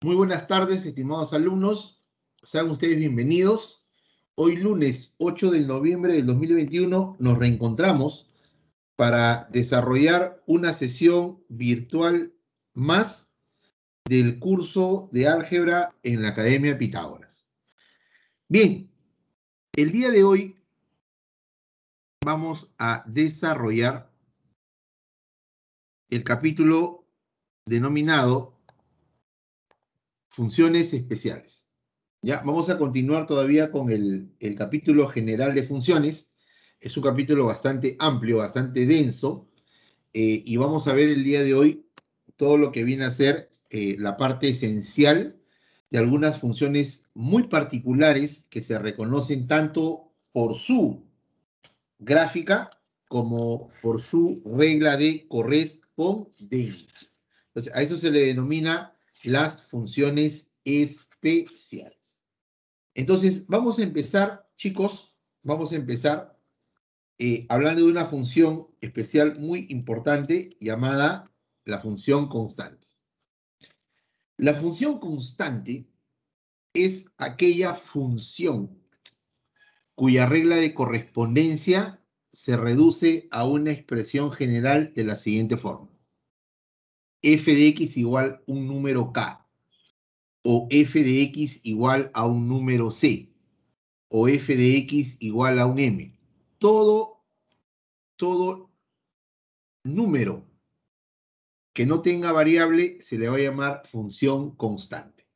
Muy buenas tardes, estimados alumnos. Sean ustedes bienvenidos. Hoy lunes 8 de noviembre del 2021 nos reencontramos para desarrollar una sesión virtual más del curso de álgebra en la Academia Pitágoras. Bien, el día de hoy vamos a desarrollar el capítulo denominado funciones especiales. Ya, vamos a continuar todavía con el, capítulo general de funciones. Es un capítulo bastante amplio, bastante denso, eh, y vamos a ver el día de hoy todo lo que viene a ser eh, la parte esencial de algunas funciones muy particulares que se reconocen tanto por su gráfica como por su regla de correspondencia. Entonces, a eso se le denomina las funciones especiales. Entonces, vamos a empezar, chicos, vamos a empezar eh, hablando de una función especial muy importante llamada la función constante. La función constante es aquella función cuya regla de correspondencia se reduce a una expresión general de la siguiente forma f de x igual un número k, o f de x igual a un número c, o f de x igual a un m. Todo, todo número que no tenga variable se le va a llamar función constante.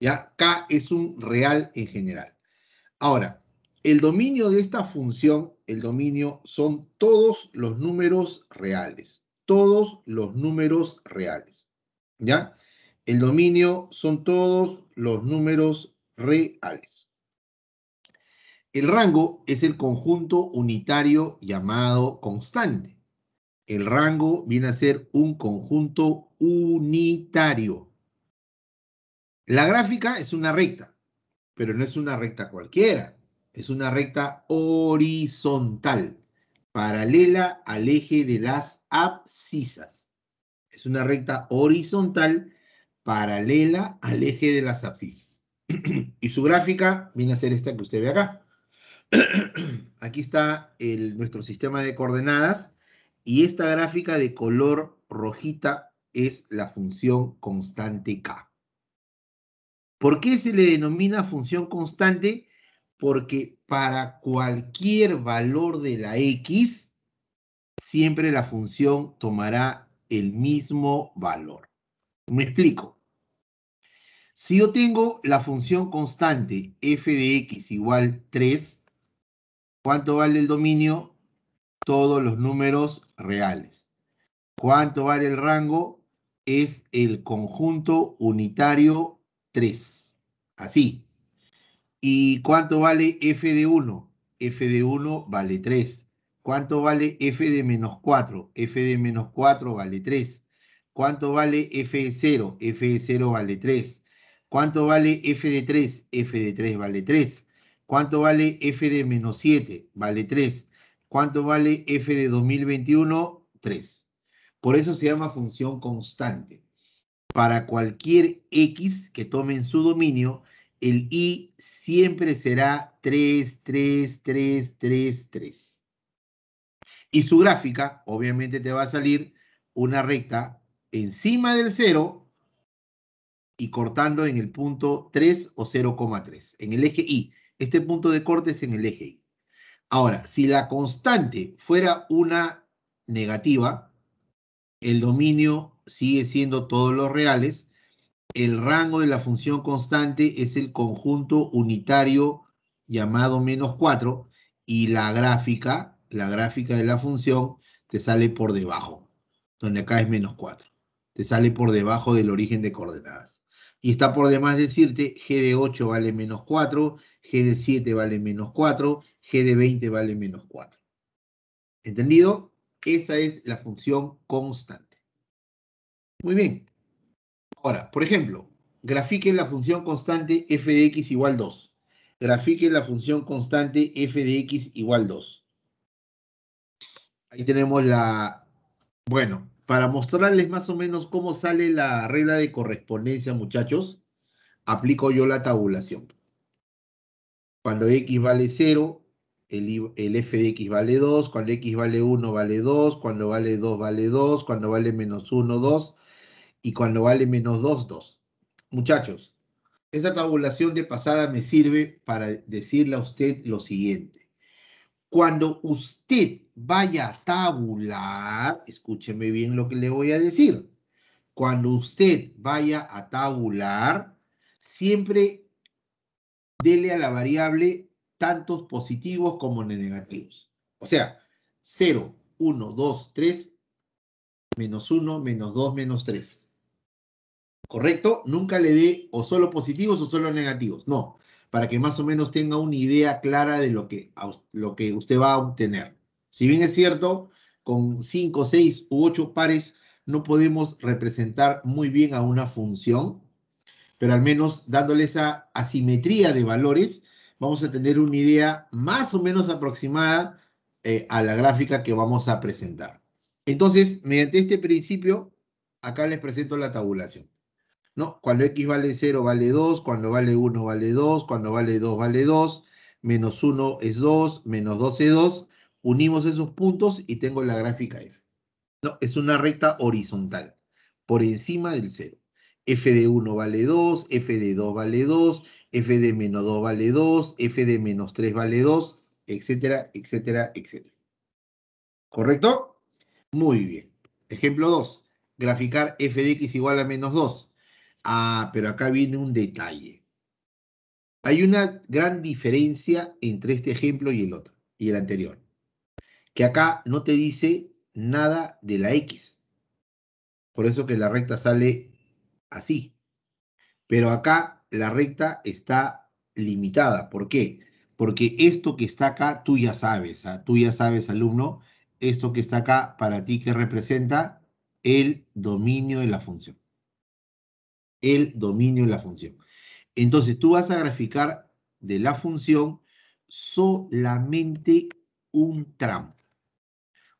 ¿Ya? K es un real en general. Ahora, el dominio de esta función, el dominio son todos los números reales todos los números reales. ¿Ya? El dominio son todos los números reales. El rango es el conjunto unitario llamado constante. El rango viene a ser un conjunto unitario. La gráfica es una recta, pero no es una recta cualquiera. Es una recta horizontal, paralela al eje de las abscisas. Es una recta horizontal paralela al eje de las abscisas. y su gráfica viene a ser esta que usted ve acá. Aquí está nuestro sistema de coordenadas y esta gráfica de color rojita es la función constante k. ¿Por qué se le denomina función constante? Porque para cualquier valor de la x, siempre la función tomará el mismo valor. Me explico. Si yo tengo la función constante f de x igual 3, ¿cuánto vale el dominio? Todos los números reales. ¿Cuánto vale el rango? Es el conjunto unitario 3. Así. ¿Y cuánto vale f de 1? f de 1 vale 3. ¿Cuánto vale f de menos 4? f de menos 4 vale 3. ¿Cuánto vale f de 0? f de 0 vale 3. ¿Cuánto vale f de 3? f de 3 vale 3. ¿Cuánto vale f de menos 7? Vale 3. ¿Cuánto vale f de 2021? 3. Por eso se llama función constante. Para cualquier x que tome en su dominio, el y siempre será 3, 3, 3, 3, 3. Y su gráfica, obviamente, te va a salir una recta encima del 0 y cortando en el punto 3 o 0,3, en el eje Y. Este punto de corte es en el eje Y. Ahora, si la constante fuera una negativa, el dominio sigue siendo todos los reales. El rango de la función constante es el conjunto unitario llamado menos 4 y la gráfica la gráfica de la función, te sale por debajo, donde acá es menos 4. Te sale por debajo del origen de coordenadas. Y está por demás decirte, g de 8 vale menos 4, g de 7 vale menos 4, g de 20 vale menos 4. ¿Entendido? Esa es la función constante. Muy bien. Ahora, por ejemplo, Grafique la función constante f de x igual 2. Grafique la función constante f de x igual 2. Ahí tenemos la... Bueno, para mostrarles más o menos cómo sale la regla de correspondencia, muchachos, aplico yo la tabulación. Cuando x vale 0, el, el, f de x vale 2, cuando x vale 1 vale 2, cuando vale 2 vale 2, cuando vale menos 1, 2, y cuando vale menos 2, 2. Muchachos, esta tabulación de pasada me sirve para decirle a usted lo siguiente. Cuando usted vaya a tabular, escúcheme bien lo que le voy a decir. Cuando usted vaya a tabular, siempre dele a la variable tantos positivos como negativos. O sea, 0, 1, 2, 3, menos 1, menos 2, menos 3. ¿Correcto? Nunca le dé o solo positivos o solo negativos. No, para que más o menos tenga una idea clara de lo que, lo que usted va a obtener. Si bien es cierto, con 5, 6 u 8 pares no podemos representar muy bien a una función, pero al menos dándole esa asimetría de valores, vamos a tener una idea más o menos aproximada eh, a la gráfica que vamos a presentar. Entonces, mediante este principio, acá les presento la tabulación. Cuando x vale 0 vale 2, cuando vale 1 vale 2, cuando vale 2 vale 2, menos 1 es 2, menos 2 es 2, unimos esos puntos y tengo la gráfica f. es una recta horizontal, por encima del 0. f de 1 vale 2, f de 2 vale 2, f de menos 2 vale 2, f de menos 3 vale 2, etcétera, etcétera, etcétera. ¿Correcto? Muy bien. Ejemplo 2. Graficar f de x igual a menos 2. Ah, pero acá viene un detalle. Hay una gran diferencia entre este ejemplo y el otro, y el anterior. Que acá no te dice nada de la X. Por eso que la recta sale así. Pero acá la recta está limitada. ¿Por qué? Porque esto que está acá, tú ya sabes, ah, tú ya sabes, alumno, esto que está acá, para ti, que representa? El dominio de la función el dominio en la función. Entonces, tú vas a graficar de la función solamente un tramo.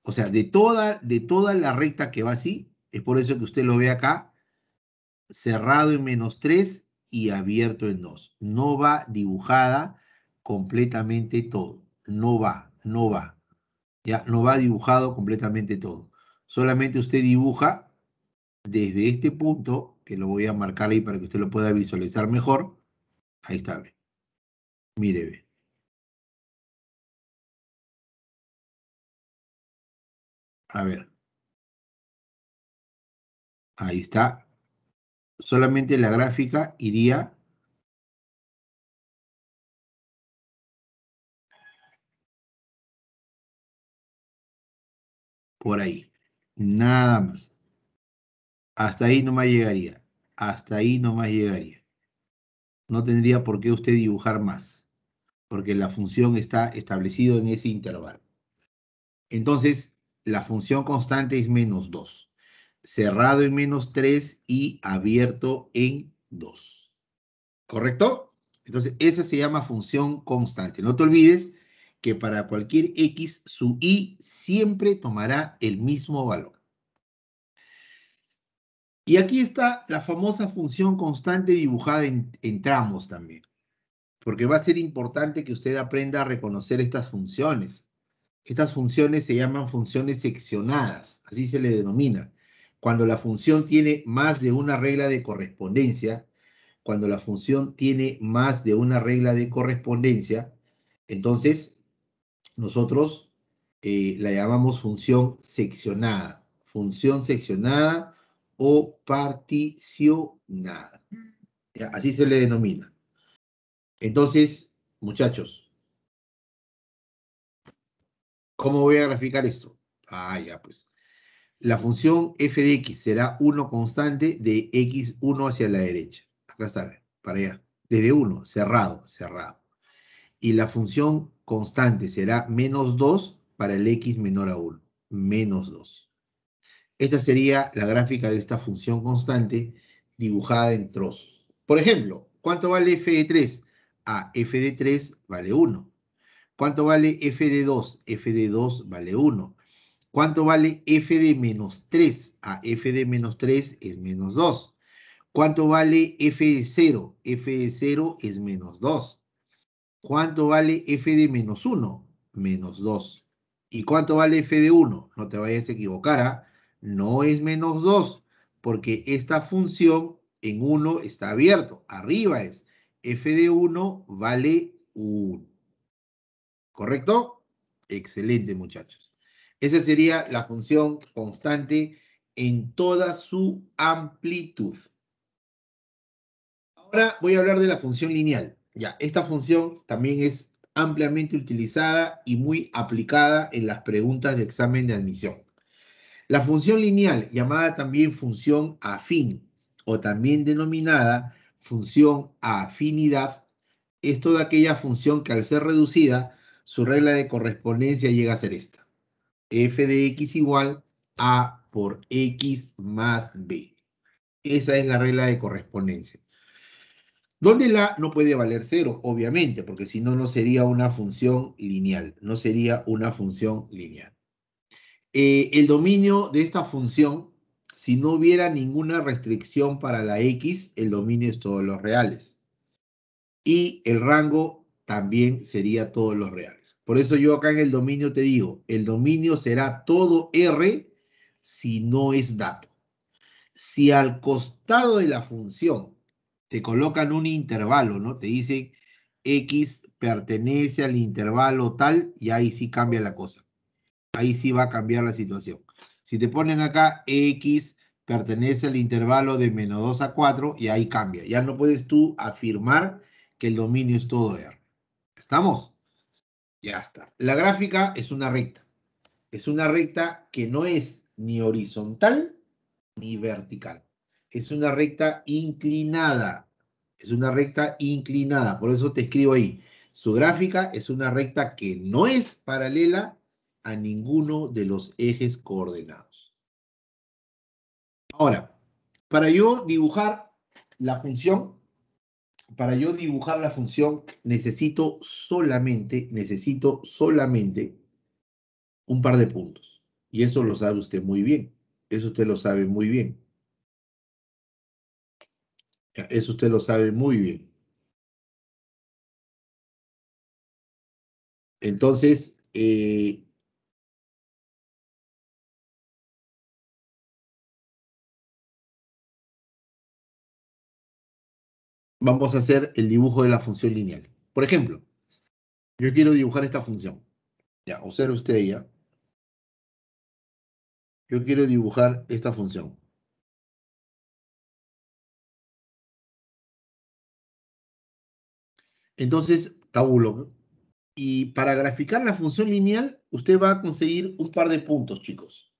O sea, de toda, de toda la recta que va así, es por eso que usted lo ve acá, cerrado en menos 3 y abierto en 2. No va dibujada completamente todo. No va, no va. Ya, no va dibujado completamente todo. Solamente usted dibuja desde este punto que lo voy a marcar ahí para que usted lo pueda visualizar mejor. Ahí está, Mire, ve. A ver. Ahí está. Solamente la gráfica iría por ahí. Nada más. Hasta ahí nomás llegaría. Hasta ahí nomás llegaría. No tendría por qué usted dibujar más, porque la función está establecida en ese intervalo. Entonces, la función constante es menos 2, cerrado en menos 3 y abierto en 2. ¿Correcto? Entonces, esa se llama función constante. No te olvides que para cualquier x, su y siempre tomará el mismo valor. Y aquí está la famosa función constante dibujada en, tramos también, porque va a ser importante que usted aprenda a reconocer estas funciones. Estas funciones se llaman funciones seccionadas, así se le denomina. Cuando la función tiene más de una regla de correspondencia, cuando la función tiene más de una regla de correspondencia, entonces nosotros eh, la llamamos función seccionada. Función seccionada o particionada. Mm. Así se le denomina. Entonces, muchachos, ¿cómo voy a graficar esto? Ah, ya, pues. La función f de x será 1 constante de x1 hacia la derecha. Acá está, para allá. Desde 1, cerrado, cerrado. Y la función constante será menos 2 para el x menor a 1. Menos 2. Esta sería la gráfica de esta función constante dibujada en trozos. Por ejemplo, ¿cuánto vale f de 3? A ah, f de 3 vale 1. ¿Cuánto vale f de 2? f de 2 vale 1. ¿Cuánto vale f de menos 3? A ah, f de menos 3 es menos 2. ¿Cuánto vale f de 0? f de 0 es menos 2. ¿Cuánto vale f de menos 1? Menos 2. ¿Y cuánto vale f de 1? No te vayas a equivocar, ¿ah? no es menos 2, porque esta función en 1 está abierto, arriba es f de 1 vale 1. ¿Correcto? Excelente, muchachos. Esa sería la función constante en toda su amplitud. Ahora voy a hablar de la función lineal. Ya, esta función también es ampliamente utilizada y muy aplicada en las preguntas de examen de admisión. La función lineal, llamada también función afín o también denominada función afinidad, es toda aquella función que al ser reducida, su regla de correspondencia llega a ser esta. f de x igual a por x más b. Esa es la regla de correspondencia. Donde la no puede valer cero, obviamente, porque si no, no sería una función lineal, no sería una función lineal. Eh, el dominio de esta función, si no hubiera ninguna restricción para la x, el dominio es todos los reales. Y el rango también sería todos los reales. Por eso yo acá en el dominio te digo, el dominio será todo R si no es dato. Si al costado de la función te colocan un intervalo, ¿no? Te dicen x pertenece al intervalo tal, y ahí sí cambia la cosa ahí sí va a cambiar la situación. Si te ponen acá X pertenece al intervalo de menos 2 a 4 y ahí cambia. Ya no puedes tú afirmar que el dominio es todo R. ¿Estamos? Ya está. La gráfica es una recta. Es una recta que no es ni horizontal ni vertical. Es una recta inclinada. Es una recta inclinada. Por eso te escribo ahí. Su gráfica es una recta que no es paralela a ninguno de los ejes coordenados. Ahora, para yo dibujar la función, para yo dibujar la función necesito solamente, necesito solamente un par de puntos. Y eso lo sabe usted muy bien. Eso usted lo sabe muy bien. Eso usted lo sabe muy bien. Entonces, eh, vamos a hacer el dibujo de la función lineal. Por ejemplo, yo quiero dibujar esta función. Ya, observe usted ya. ¿ah? Yo quiero dibujar esta función. Entonces, tabulo. Y para graficar la función lineal, usted va a conseguir un par de puntos, chicos.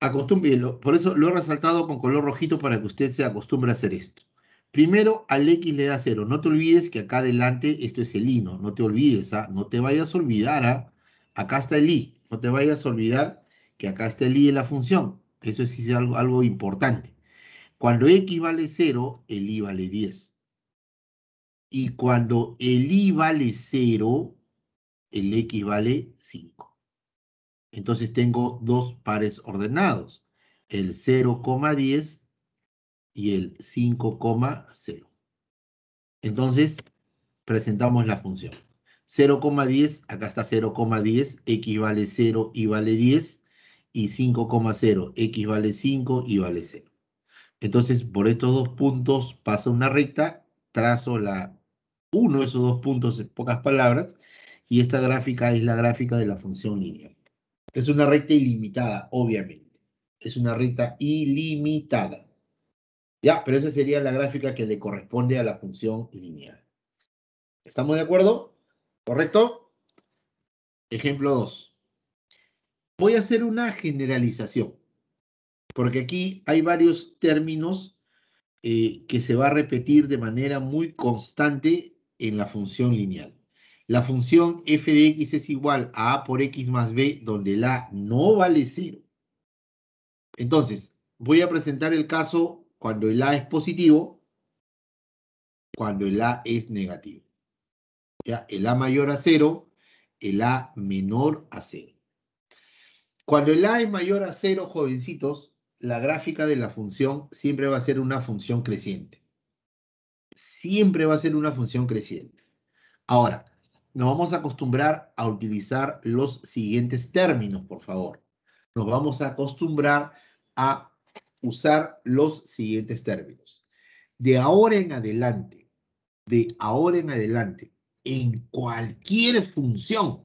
Acostúmbrelo. Por eso lo he resaltado con color rojito para que usted se acostumbre a hacer esto. Primero al X le da 0. No te olvides que acá adelante esto es el I, no, te olvides, ¿ah? no te vayas a olvidar, ¿ah? acá está el I, no te vayas a olvidar que acá está el I de la función. Eso es algo, algo importante. Cuando X vale 0, el I vale 10. Y cuando el I vale 0, el X vale 5. Entonces tengo dos pares ordenados, el 0,10 y el 5,0. Entonces, presentamos la función. 0,10, acá está 0,10, x vale 0 y vale 10, y 5,0, x vale 5 y vale 0. Entonces, por estos dos puntos pasa una recta, trazo la uno de esos dos puntos en pocas palabras, y esta gráfica es la gráfica de la función lineal. Es una recta ilimitada, obviamente. Es una recta ilimitada. Ya, pero esa sería la gráfica que le corresponde a la función lineal. ¿Estamos de acuerdo? ¿Correcto? Ejemplo 2. Voy a hacer una generalización, porque aquí hay varios términos eh, que se va a repetir de manera muy constante en la función lineal. La función f de x es igual a a por x más b, donde la no vale 0. Entonces, voy a presentar el caso cuando el A es positivo, cuando el A es negativo. ¿Ya? El A mayor a cero, el A menor a 0. Cuando el A es mayor a cero, jovencitos, la gráfica de la función siempre va a ser una función creciente. Siempre va a ser una función creciente. Ahora, nos vamos a acostumbrar a utilizar los siguientes términos, por favor. Nos vamos a acostumbrar a usar los siguientes términos. De ahora en adelante, de ahora en adelante, en cualquier función,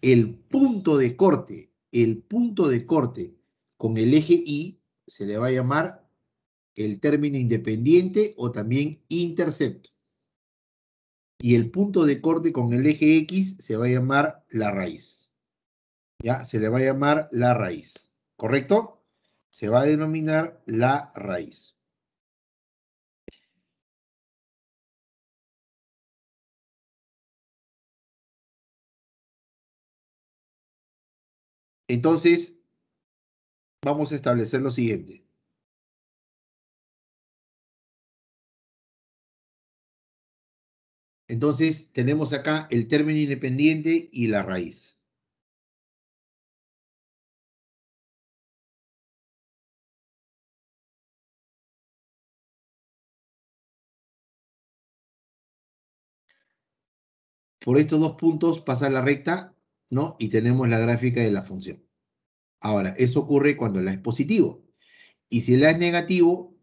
el punto de corte, el punto de corte con el eje Y se le va a llamar el término independiente o también intercepto. Y el punto de corte con el eje X se va a llamar la raíz. Ya, se le va a llamar la raíz. ¿Correcto? se va a denominar la raíz. Entonces, vamos a establecer lo siguiente. Entonces, tenemos acá el término independiente y la raíz. Por estos dos puntos pasa la recta, ¿no? Y tenemos la gráfica de la función. Ahora, eso ocurre cuando la es positivo. Y si la es negativo,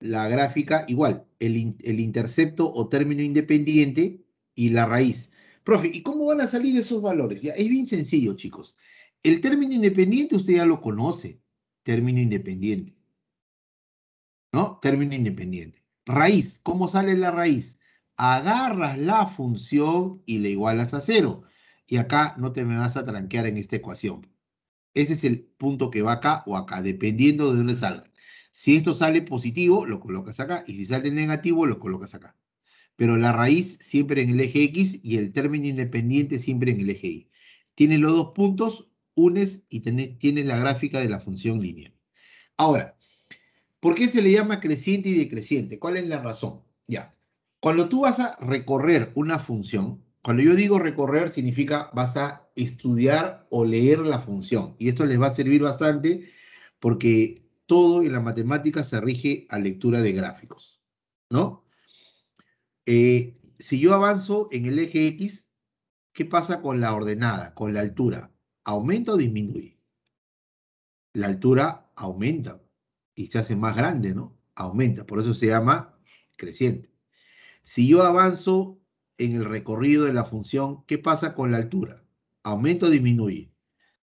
la gráfica igual, el, el intercepto o término independiente y la raíz. Profe, ¿y cómo van a salir esos valores? Ya, es bien sencillo, chicos. El término independiente usted ya lo conoce. Término independiente. ¿No? Término independiente. Raíz, ¿cómo sale la raíz? agarras la función y le igualas a cero. Y acá no te me vas a tranquear en esta ecuación. Ese es el punto que va acá o acá, dependiendo de dónde salga. Si esto sale positivo, lo colocas acá. Y si sale negativo, lo colocas acá. Pero la raíz siempre en el eje X y el término independiente siempre en el eje Y. Tienes los dos puntos, unes y tienes la gráfica de la función lineal. Ahora, ¿por qué se le llama creciente y decreciente? ¿Cuál es la razón? Ya, cuando tú vas a recorrer una función, cuando yo digo recorrer significa vas a estudiar o leer la función. Y esto les va a servir bastante porque todo en la matemática se rige a lectura de gráficos, ¿no? Eh, si yo avanzo en el eje X, ¿qué pasa con la ordenada, con la altura? ¿Aumenta o disminuye? La altura aumenta y se hace más grande, ¿no? Aumenta, por eso se llama creciente. Si yo avanzo en el recorrido de la función, ¿qué pasa con la altura? Aumento o disminuye?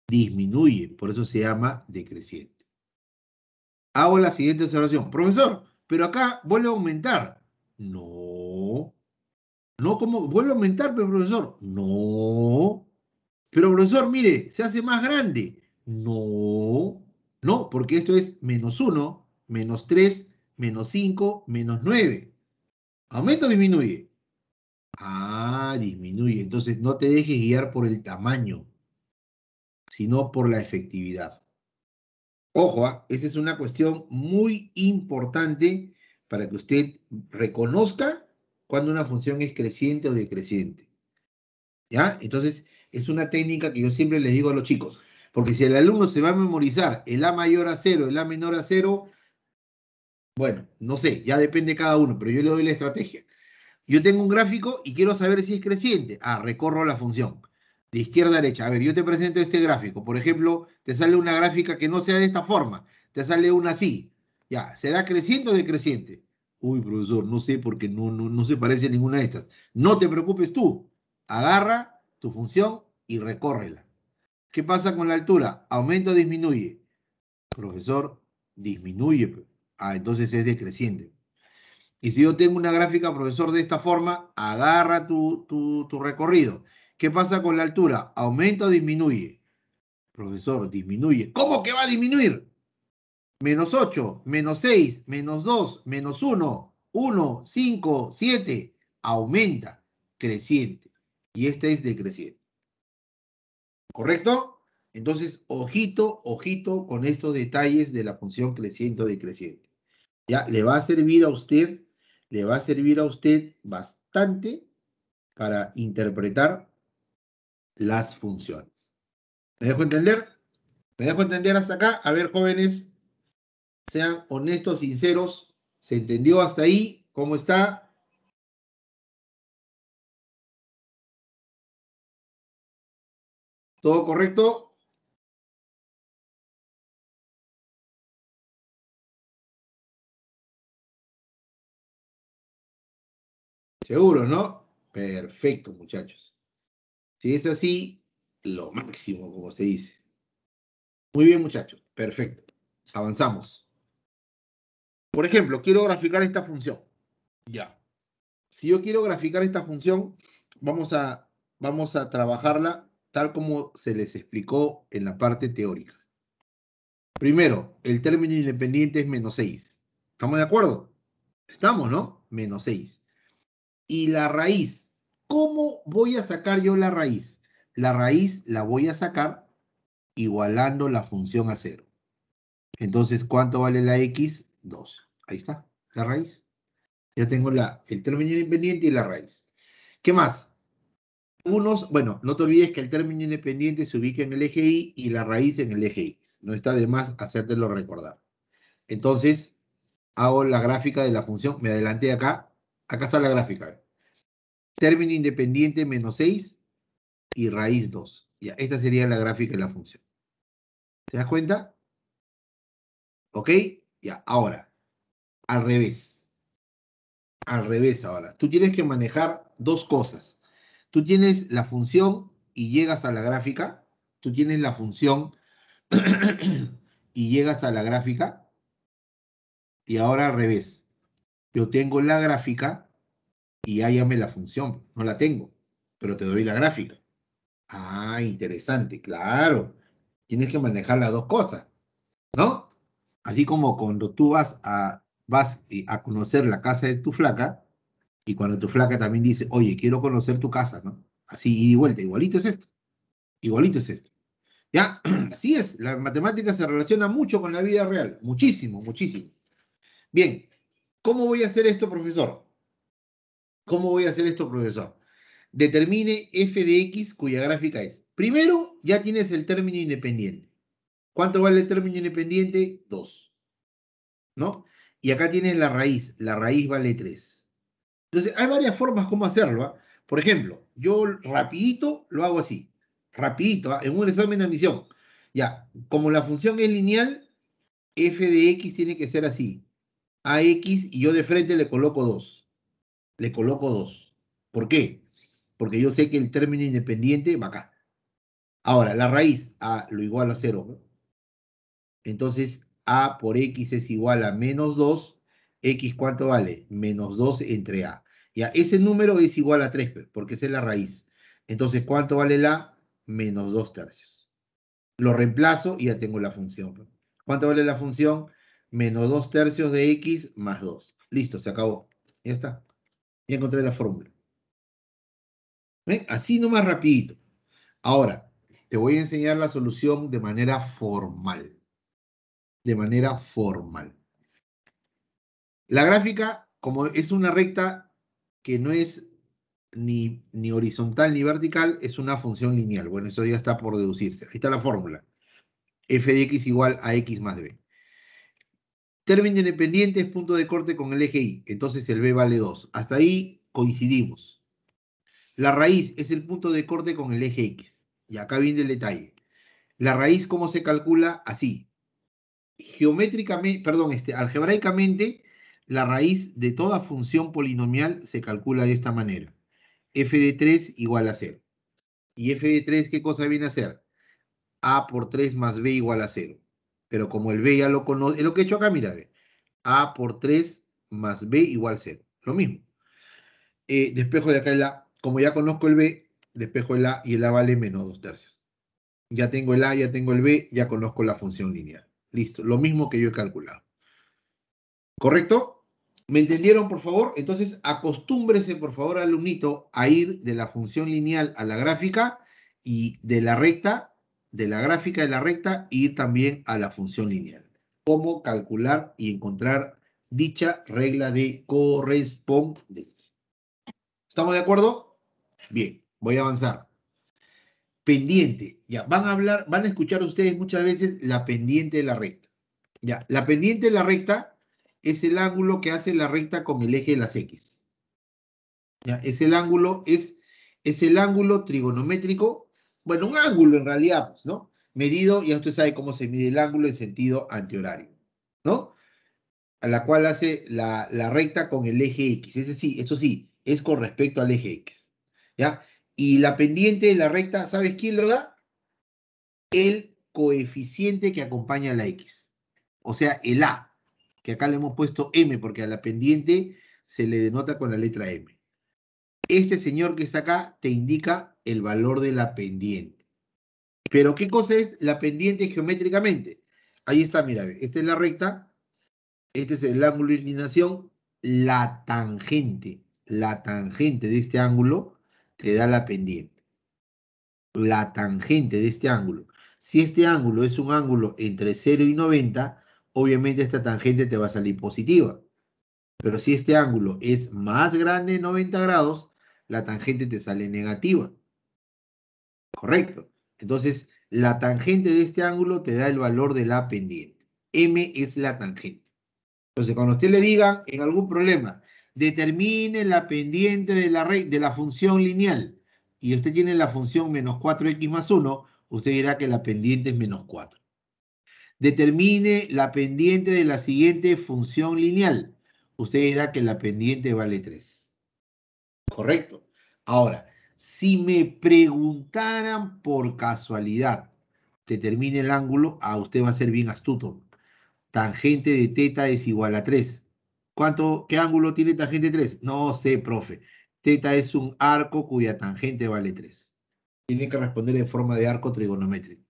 Disminuye, por eso se llama decreciente. Hago la siguiente observación. Profesor, pero acá vuelve a aumentar. No. No, como vuelve a aumentar, profesor, no. Pero profesor, mire, se hace más grande. No. No, porque esto es menos 1, menos 3, menos 5, menos 9. ¿Aumenta o disminuye? Ah, disminuye. Entonces no te dejes guiar por el tamaño, sino por la efectividad. Ojo, ¿ah? esa es una cuestión muy importante para que usted reconozca cuando una función es creciente o decreciente. ¿Ya? Entonces, es una técnica que yo siempre les digo a los chicos. Porque si el alumno se va a memorizar el A mayor a cero, el A menor a cero, bueno, no sé, ya depende de cada uno, pero yo le doy la estrategia. Yo tengo un gráfico y quiero saber si es creciente. Ah, recorro la función. De izquierda a derecha. A ver, yo te presento este gráfico. Por ejemplo, te sale una gráfica que no sea de esta forma. Te sale una así. Ya, ¿será creciente o decreciente? Uy, profesor, no sé porque no, no, no se parece a ninguna de estas. No te preocupes tú. Agarra tu función y recórrela. ¿Qué pasa con la altura? ¿Aumenta o disminuye? Profesor, disminuye. Ah, entonces es decreciente. Y si yo tengo una gráfica, profesor, de esta forma, agarra tu, recorrido. ¿Qué pasa con la altura? ¿Aumenta o disminuye? Profesor, disminuye. ¿Cómo que va a disminuir? Menos 8, menos 6, menos 2, menos 1, 1, 5, 7. Aumenta, creciente. Y esta es decreciente. ¿Correcto? Entonces, ojito, ojito con estos detalles de la función creciente o decreciente. ¿ya? Le va a servir a usted, le va a servir a usted bastante para interpretar las funciones. ¿Me dejo entender? ¿Me dejo entender hasta acá? A ver, jóvenes, sean honestos, sinceros. ¿Se entendió hasta ahí? ¿Cómo está? ¿Todo correcto? Seguro, ¿no? Perfecto, muchachos. Si es así, lo máximo, como se dice. Muy bien, muchachos. Perfecto. Avanzamos. Por ejemplo, quiero graficar esta función. Ya. Si yo quiero graficar esta función, vamos a, vamos a trabajarla tal como se les explicó en la parte teórica. Primero, el término independiente es menos 6. ¿Estamos de acuerdo? Estamos, ¿no? Menos 6 y la raíz. ¿Cómo voy a sacar yo la raíz? La raíz la voy a sacar igualando la función a cero. Entonces, ¿cuánto vale la x? 2. Ahí está, la raíz. Ya tengo la, el término independiente y la raíz. ¿Qué más? Algunos, bueno, no te olvides que el término independiente se ubica en el eje Y y la raíz en el eje X. No está de más hacértelo recordar. Entonces, hago la gráfica de la función, me adelanté acá, Acá está la gráfica. Término independiente menos 6 y raíz 2. Ya, esta sería la gráfica de la función. ¿Te das cuenta? ¿Ok? Ya, ahora, al revés. Al revés ahora. Tú tienes que manejar dos cosas. Tú tienes la función y llegas a la gráfica. Tú tienes la función y llegas a la gráfica. Y ahora al revés yo tengo la gráfica y hállame la función. No la tengo, pero te doy la gráfica. Ah, interesante, claro. Tienes que manejar las dos cosas, ¿no? Así como cuando tú vas a, vas eh, a conocer la casa de tu flaca y cuando tu flaca también dice, oye, quiero conocer tu casa, ¿no? Así y vuelta, igualito es esto. Igualito es esto. Ya, así es, la matemática se relaciona mucho con la vida real, muchísimo, muchísimo. Bien, ¿Cómo voy a hacer esto, profesor? ¿Cómo voy a hacer esto, profesor? Determine f de x cuya gráfica es. Primero, ya tienes el término independiente. ¿Cuánto vale el término independiente? 2. ¿No? Y acá tienes la raíz. La raíz vale 3. Entonces, hay varias formas cómo hacerlo. ¿ah? Por ejemplo, yo rapidito lo hago así. Rapidito, ¿ah? en un examen de admisión. Ya, como la función es lineal, f de x tiene que ser así a X y yo de frente le coloco 2. Le coloco 2. ¿Por qué? Porque yo sé que el término independiente va acá. Ahora, la raíz A lo igual a 0. Entonces, A por X es igual a menos 2. ¿X cuánto vale? Menos 2 entre A. Ya, ese número es igual a 3, pues, porque esa es la raíz. Entonces, ¿cuánto vale la? Menos 2 tercios. Lo reemplazo y ya tengo la función. Pues. ¿Cuánto vale la función? menos 2 tercios de x más 2. Listo, se acabó. Ya está. Ya encontré la fórmula. ¿Ven? Así nomás rapidito. Ahora, te voy a enseñar la solución de manera formal. De manera formal. La gráfica, como es una recta que no es ni, ni horizontal ni vertical, es una función lineal. Bueno, eso ya está por deducirse. Ahí está la fórmula. f de x igual a x más b. Término independiente es punto de corte con el eje Y, entonces el B vale 2. Hasta ahí coincidimos. La raíz es el punto de corte con el eje X. Y acá viene el detalle. La raíz, ¿cómo se calcula? Así. Geométricamente, perdón, este, algebraicamente, la raíz de toda función polinomial se calcula de esta manera. f de 3 igual a 0. ¿Y f de 3 qué cosa viene a ser? a por 3 más b igual a 0. Pero como el B ya lo conoce, es lo que he hecho acá, mira, A por 3 más B igual 0. Lo mismo. Eh, despejo de acá el A. Como ya conozco el B, despejo el A y el A vale menos 2 tercios. Ya tengo el A, ya tengo el B, ya conozco la función lineal. Listo, lo mismo que yo he calculado. ¿Correcto? ¿Me entendieron, por favor? Entonces, acostúmbrese, por favor, alumnito, a ir de la función lineal a la gráfica y de la recta de la gráfica de la recta y también a la función lineal. Cómo calcular y encontrar dicha regla de correspondencia. ¿Estamos de acuerdo? Bien, voy a avanzar. Pendiente. Ya, van a hablar, van a escuchar ustedes muchas veces la pendiente de la recta. Ya, la pendiente de la recta es el ángulo que hace la recta con el eje de las X. Ya, es el ángulo, es, es el ángulo trigonométrico bueno, un ángulo en realidad, pues, ¿no? Medido, ya usted sabe cómo se mide el ángulo en sentido antihorario, ¿no? A la cual hace la, recta con el eje X. Es sí, eso sí, es con respecto al eje X, ¿ya? Y la pendiente de la recta, ¿sabes quién lo da? El coeficiente que acompaña a la X. O sea, el A, que acá le hemos puesto M, porque a la pendiente se le denota con la letra M. Este señor que está acá te indica el valor de la pendiente. Pero, ¿qué cosa es la pendiente geométricamente? Ahí está, mira, esta es la recta, este es el ángulo de inclinación, la tangente, la tangente de este ángulo te da la pendiente. La tangente de este ángulo. Si este ángulo es un ángulo entre 0 y 90, obviamente esta tangente te va a salir positiva. Pero si este ángulo es más grande de 90 grados, la tangente te sale negativa. Correcto. Entonces, la tangente de este ángulo te da el valor de la pendiente. M es la tangente. Entonces, cuando usted le diga en algún problema, determine la pendiente de la, de la función lineal, y usted tiene la función menos 4x más 1, usted dirá que la pendiente es menos 4. Determine la pendiente de la siguiente función lineal. Usted dirá que la pendiente vale 3. Correcto. Ahora, si me preguntaran por casualidad, determine el ángulo, a usted va a ser bien astuto. Tangente de teta es igual a 3. ¿Cuánto, ¿Qué ángulo tiene tangente 3? No sé, profe. Teta es un arco cuya tangente vale 3. Tiene que responder en forma de arco trigonométrico.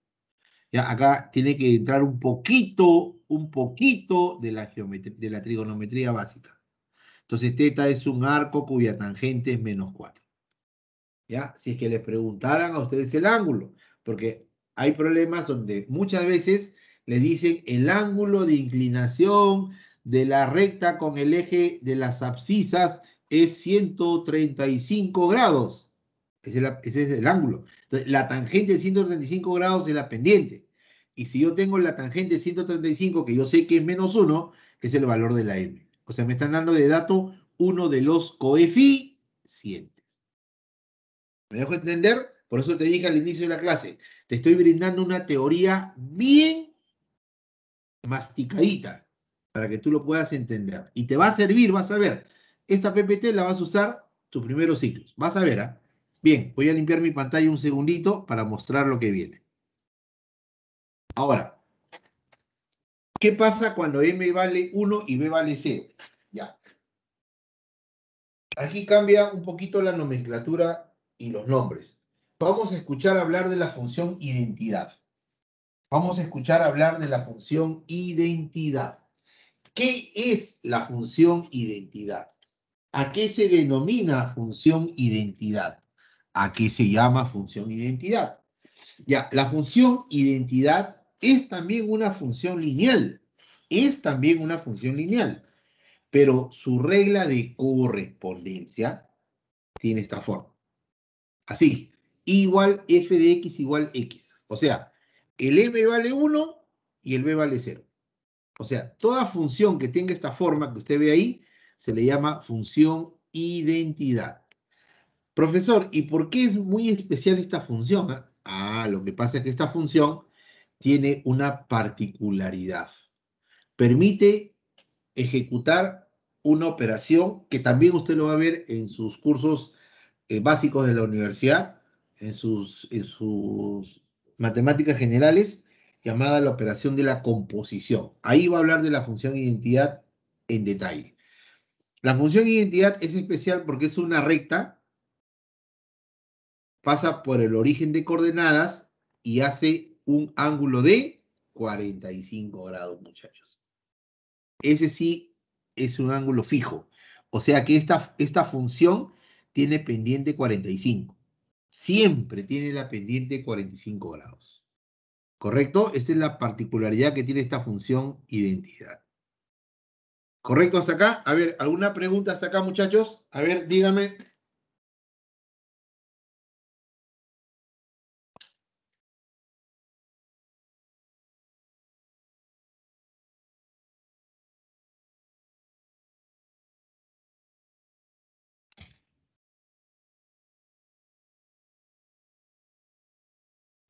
Ya, acá tiene que entrar un poquito, un poquito de la, de la trigonometría básica. Entonces, teta es un arco cuya tangente es menos 4. ¿ya? Si es que les preguntaran a ustedes el ángulo, porque hay problemas donde muchas veces le dicen el ángulo de inclinación de la recta con el eje de las abscisas es 135 grados. Ese es, el ángulo. Entonces, la tangente de 135 grados es la pendiente. Y si yo tengo la tangente de 135, que yo sé que es menos 1, es el valor de la m. O sea, me están dando de dato uno de los coeficientes. ¿Me dejo entender? Por eso te dije al inicio de la clase, te estoy brindando una teoría bien masticadita para que tú lo puedas entender. Y te va a servir, vas a ver. Esta PPT la vas a usar tu primeros ciclos. Vas a ver, ¿ah? Bien, voy a limpiar mi pantalla un segundito para mostrar lo que viene. Ahora, ¿qué pasa cuando M vale 1 y B vale 0? Ya. Aquí cambia un poquito la nomenclatura y los nombres. Vamos a escuchar hablar de la función identidad. Vamos a escuchar hablar de la función identidad. ¿Qué es la función identidad? ¿A qué se denomina función identidad? ¿A qué se llama función identidad? Ya, la función identidad es también una función lineal. Es también una función lineal. Pero su regla de correspondencia tiene esta forma. Así, igual f de x igual x. O sea, el m vale 1 y el b vale 0. O sea, toda función que tenga esta forma que usted ve ahí, se le llama función identidad. Profesor, ¿y por qué es muy especial esta función? Ah, ah lo que pasa es que esta función tiene una particularidad. Permite ejecutar una operación que también usted lo va a ver en sus cursos eh, básicos de la universidad, en sus, en sus matemáticas generales, llamada la operación de la composición. Ahí va a hablar de la función identidad en detalle. La función identidad es especial porque es una recta, pasa por el origen de coordenadas y hace un ángulo de 45 grados, muchachos. Ese sí es un ángulo fijo. O sea que esta, esta función tiene pendiente 45. Siempre tiene la pendiente 45 grados. ¿Correcto? Esta es la particularidad que tiene esta función identidad. ¿Correcto hasta acá? A ver, ¿alguna pregunta hasta acá, muchachos? A ver, díganme.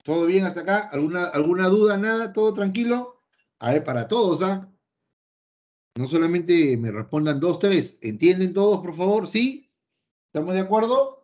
¿Todo bien hasta acá? ¿Alguna, alguna duda? ¿Nada? ¿Todo tranquilo? A ver, para todos, ¿ah? No solamente me respondan dos, tres. ¿Entienden todos, por favor? ¿Sí? ¿Estamos de acuerdo?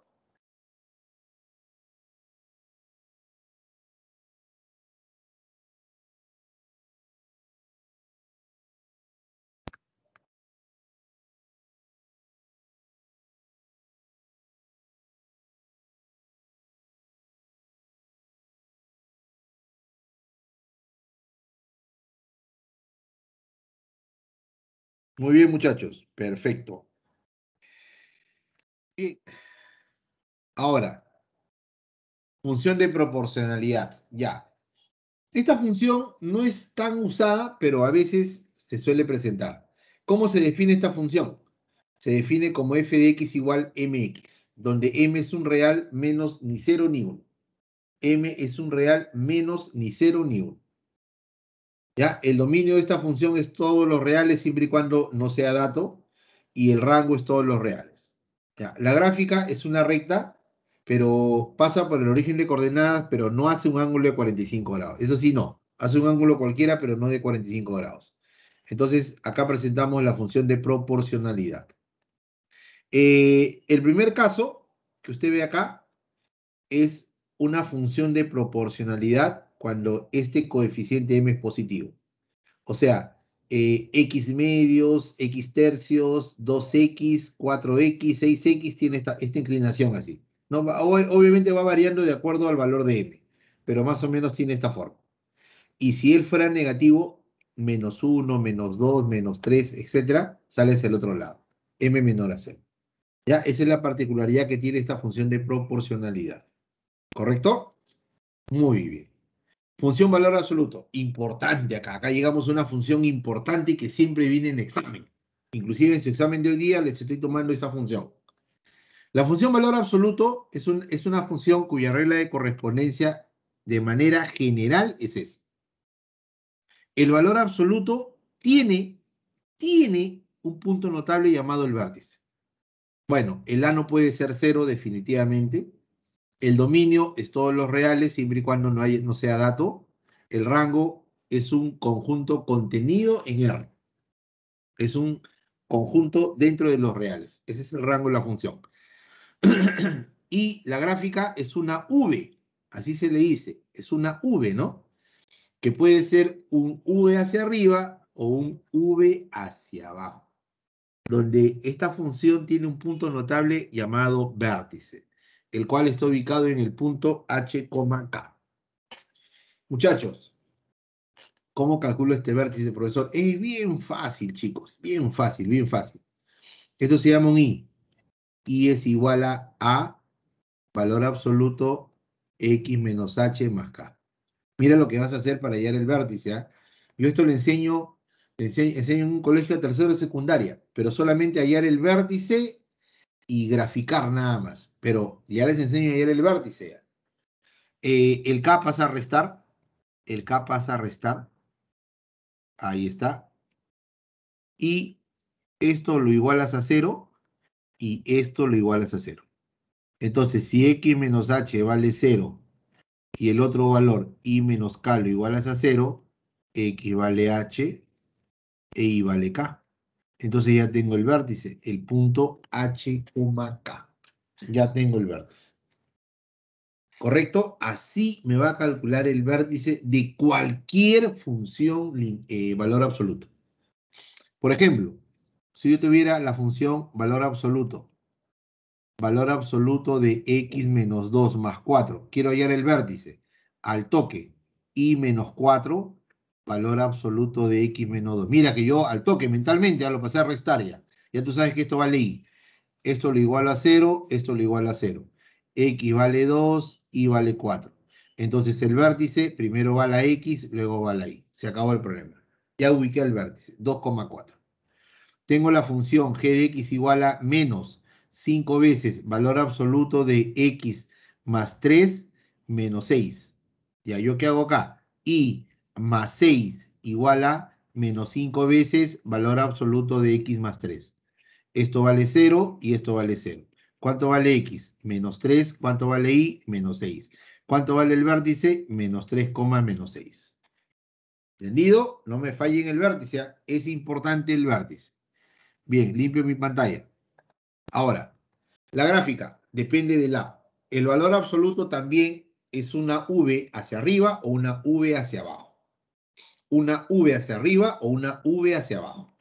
Muy bien, muchachos. Perfecto. ahora, función de proporcionalidad. Ya. Esta función no es tan usada, pero a veces se suele presentar. ¿Cómo se define esta función? Se define como f de x igual mx, donde m es un real menos ni cero ni 1. m es un real menos ni cero ni 1. ¿ya? El dominio de esta función es todos los reales siempre y cuando no sea dato y el rango es todos los reales. ¿ya? La gráfica es una recta, pero pasa por el origen de coordenadas, pero no hace un ángulo de 45 grados. Eso sí, no. Hace un ángulo cualquiera, pero no de 45 grados. Entonces, acá presentamos la función de proporcionalidad. Eh, el primer caso que usted ve acá es una función de proporcionalidad cuando este coeficiente m es positivo. O sea, eh, x medios, x tercios, 2x, 4x, 6x tiene esta, inclinación así. obviamente va variando de acuerdo al valor de m, pero más o menos tiene esta forma. Y si él fuera negativo, menos 1, menos 2, menos 3, etc., sale hacia el otro lado, m menor a 0. ¿Ya? Esa es la particularidad que tiene esta función de proporcionalidad. ¿Correcto? Muy bien. Función valor absoluto, importante acá. Acá llegamos a una función importante que siempre viene en examen. Inclusive en su examen de hoy día les estoy tomando esa función. La función valor absoluto es, una función cuya regla de correspondencia de manera general es esa. El valor absoluto tiene, tiene un punto notable llamado el vértice. Bueno, el A no puede ser cero definitivamente, el dominio es todos los reales siempre y cuando no, hay, no sea dato. El rango es un conjunto contenido en R. Es un conjunto dentro de los reales. Ese es el rango de la función. y la gráfica es una V, así se le dice. Es una V, ¿no? Que puede ser un V hacia arriba o un V hacia abajo. Donde esta función tiene un punto notable llamado vértice el cual está ubicado en el punto H, K. Muchachos, ¿cómo calculo este vértice, profesor? Es bien fácil, chicos, bien fácil, bien fácil. Esto se llama un I. I es igual a A, valor absoluto, X menos H más K. Mira lo que vas a hacer para hallar el vértice. ¿ah? Yo esto le enseño, en un colegio de tercero de secundaria, pero solamente hallar el vértice y graficar nada más pero ya les enseño ayer el vértice. Eh, el K pasa a restar, el K pasa a restar, ahí está, y esto lo igualas a cero. y esto lo igualas a cero. Entonces, si x menos h vale cero. y el otro valor y menos k lo igualas a cero. x vale h e y vale k. Entonces ya tengo el vértice, el punto h, k. Ya tengo el vértice. ¿Correcto? Así me va a calcular el vértice de cualquier función eh, valor absoluto. Por ejemplo, si yo tuviera la función valor absoluto, valor absoluto de x menos 2 más 4, quiero hallar el vértice al toque, y menos 4, valor absoluto de x menos 2. Mira que yo al toque mentalmente ya lo pasé a restar ya. Ya tú sabes que esto vale Y. Esto lo igual a 0, esto lo iguala a 0. X vale 2, Y vale 4. Entonces el vértice primero va a la X, luego va a la Y. Se acabó el problema. Ya ubiqué el vértice, 2,4. Tengo la función g de x igual a menos 5 veces valor absoluto de x más 3 menos 6. Ya, ¿yo qué hago acá? Y más 6 igual a menos 5 veces valor absoluto de x más 3. Esto vale 0 y esto vale 0. ¿Cuánto vale x? Menos 3. ¿Cuánto vale y? Menos 6. ¿Cuánto vale el vértice? Menos 3, menos 6. ¿Entendido? No me falle en el vértice. ¿ah? Es importante el vértice. Bien, limpio mi pantalla. Ahora, la gráfica depende de la. El valor absoluto también es una V hacia arriba o una V hacia abajo. Una V hacia arriba o una V hacia abajo.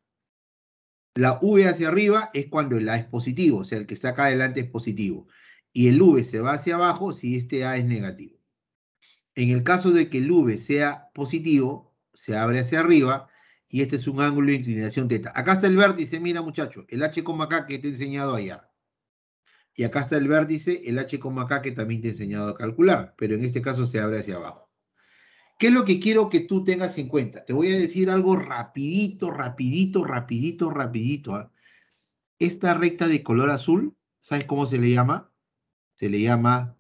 La V hacia arriba es cuando el A es positivo, o sea, el que está acá adelante es positivo. Y el V se va hacia abajo si este A es negativo. En el caso de que el V sea positivo, se abre hacia arriba y este es un ángulo de inclinación teta. Acá está el vértice, mira muchachos, el H,K que te he enseñado a hallar. Y acá está el vértice, el H,K que también te he enseñado a calcular, pero en este caso se abre hacia abajo. ¿Qué es lo que quiero que tú tengas en cuenta? Te voy a decir algo rapidito, rapidito, rapidito, rapidito. ¿ah? Esta recta de color azul, ¿sabes cómo se le llama? Se le llama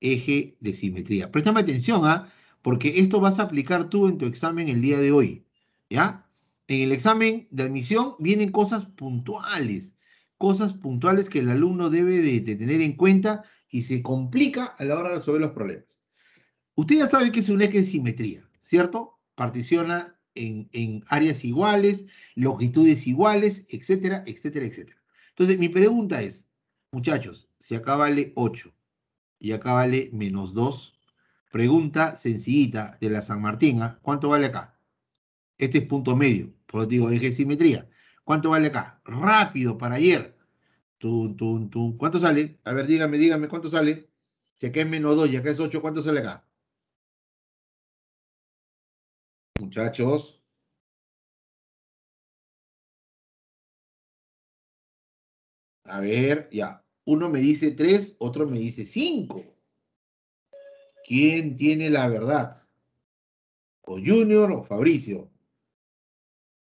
eje de simetría. Préstame atención, ¿ah? porque esto vas a aplicar tú en tu examen el día de hoy. ¿Ya? En el examen de admisión vienen cosas puntuales, cosas puntuales que el alumno debe de tener en cuenta y se complica a la hora de resolver los problemas. Usted ya sabe que es un eje de simetría, ¿cierto? Particiona en, áreas iguales, longitudes iguales, etcétera, etcétera, etcétera. Entonces, mi pregunta es, muchachos, si acá vale 8 y acá vale menos 2, pregunta sencillita de la San Martín, ¿ah? ¿cuánto vale acá? Este es punto medio, por lo digo, eje de simetría. ¿Cuánto vale acá? Rápido, para ayer. ¿Cuánto sale? A ver, dígame, dígame, ¿cuánto sale? Si acá es menos 2 y acá es 8, ¿cuánto sale acá? muchachos. A ver, ya. Uno me dice tres, otro me dice cinco. ¿Quién tiene la verdad? ¿O Junior o Fabricio?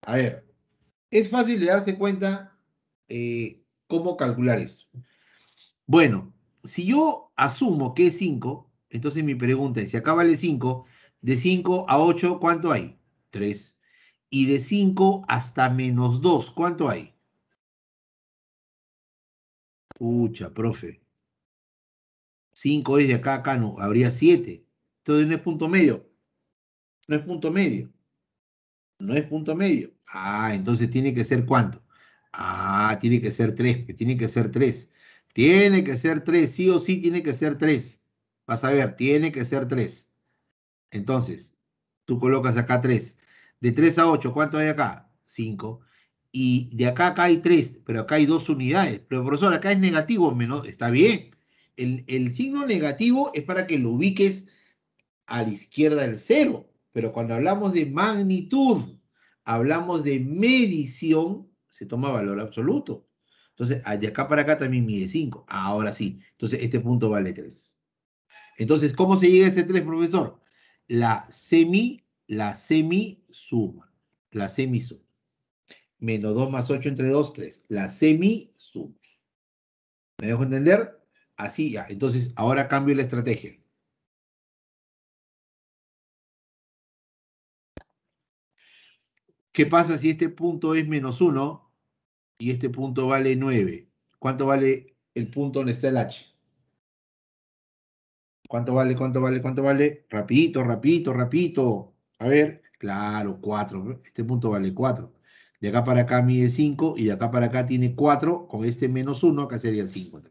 A ver, es fácil de darse cuenta eh, cómo calcular esto. Bueno, si yo asumo que es 5, entonces mi pregunta es, si acá vale 5, de 5 a 8, ¿cuánto hay? 3. Y de 5 hasta menos 2, ¿cuánto hay? Pucha, profe. 5 es de acá, acá no, habría 7. Entonces no es punto medio. No es punto medio. No es punto medio. Ah, entonces tiene que ser cuánto. Ah, tiene que ser 3, pues tiene que ser 3. Tiene que ser 3, sí o sí tiene que ser 3. Vas a ver, tiene que ser 3. Entonces, tú colocas acá 3. De 3 a 8, ¿cuánto hay acá? 5. Y de acá acá hay 3, pero acá hay 2 unidades. Pero profesor, acá es negativo menos. Está bien. El, el signo negativo es para que lo ubiques a la izquierda del 0. Pero cuando hablamos de magnitud, hablamos de medición, se toma valor absoluto. Entonces, ah, de acá para acá también mide 5. Ahora sí. Entonces, este punto vale 3. Entonces, ¿cómo se llega a ese 3, profesor? la semi, la semi suma, la semi suma. Menos 2 más 8 entre 2, 3. La semi suma. ¿Me dejo entender? Así ya. Entonces, ahora cambio la estrategia. ¿Qué pasa si este punto es menos 1 y este punto vale 9? ¿Cuánto vale el punto donde está el h? ¿Cuánto vale? ¿Cuánto vale? ¿Cuánto vale? Rapidito, rapidito, rapidito. A ver, claro, cuatro. Este punto vale 4. De acá para acá mide 5 y de acá para acá tiene 4. Con este menos 1 acá sería 5.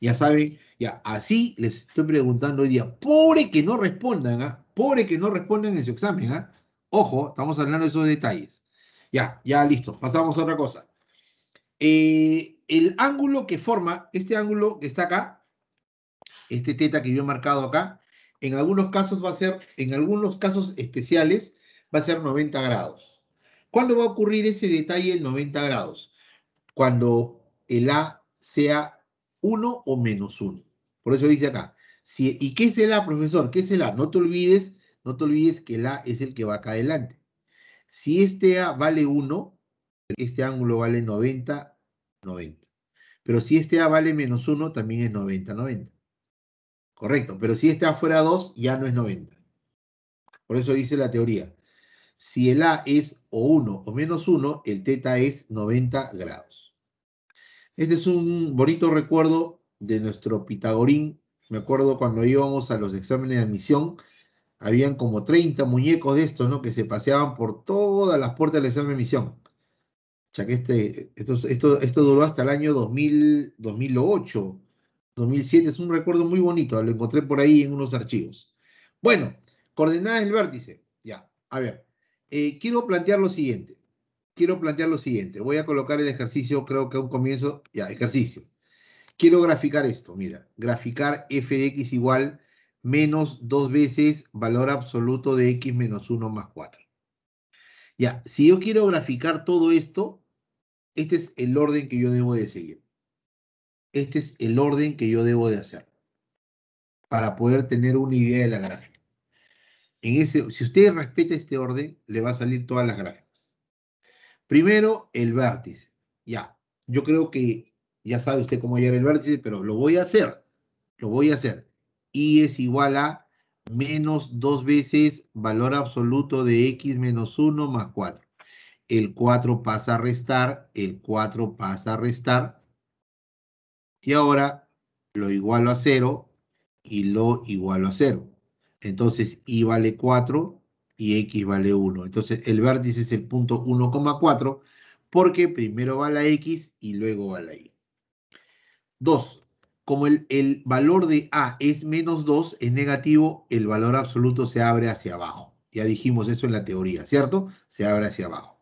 Ya saben, ya así les estoy preguntando hoy día. Pobre que no respondan, ¿ah? Pobre que no respondan en su examen, ¿ah? Ojo, estamos hablando de esos detalles. Ya, ya listo. Pasamos a otra cosa. Eh, el ángulo que forma, este ángulo que está acá, este teta que yo he marcado acá, en algunos casos va a ser, en algunos casos especiales, va a ser 90 grados. ¿Cuándo va a ocurrir ese detalle en 90 grados? Cuando el A sea 1 o menos 1. Por eso dice acá. ¿Y qué es el A, profesor? ¿Qué es el A? No te olvides, no te olvides que el A es el que va acá adelante. Si este A vale 1, este ángulo vale 90, 90. Pero si este A vale menos 1, también es 90, 90. Correcto, pero si está fuera 2, ya no es 90. Por eso dice la teoría. Si el A es o 1 o menos 1, el teta es 90 grados. Este es un bonito recuerdo de nuestro Pitagorín. Me acuerdo cuando íbamos a los exámenes de admisión, habían como 30 muñecos de estos, ¿no? Que se paseaban por todas las puertas del examen de admisión. Ya que este, esto, esto, duró hasta el año 2000, 2008 2007 es un recuerdo muy bonito, lo encontré por ahí en unos archivos. Bueno, coordenadas del vértice. Ya, a ver, eh, quiero plantear lo siguiente. Quiero plantear lo siguiente. Voy a colocar el ejercicio, creo que a un comienzo. Ya, ejercicio. Quiero graficar esto, mira. Graficar f de x igual menos dos veces valor absoluto de x menos 1 más 4. Ya, si yo quiero graficar todo esto, este es el orden que yo debo de seguir este es el orden que yo debo de hacer para poder tener una idea de la gráfica. En ese, si usted respeta este orden, le va a salir todas las gráficas. Primero, el vértice. Ya, yo creo que ya sabe usted cómo hallar el vértice, pero lo voy a hacer. Lo voy a hacer. Y es igual a menos dos veces valor absoluto de x menos 1 más 4. El 4 pasa a restar, el 4 pasa a restar, y ahora lo igualo a 0 y lo igualo a 0. Entonces y vale 4 y x vale 1. Entonces el vértice es el punto 1,4 porque primero va la x y luego va la y. 2. Como el, el valor de a es menos 2, es negativo, el valor absoluto se abre hacia abajo. Ya dijimos eso en la teoría, ¿cierto? Se abre hacia abajo.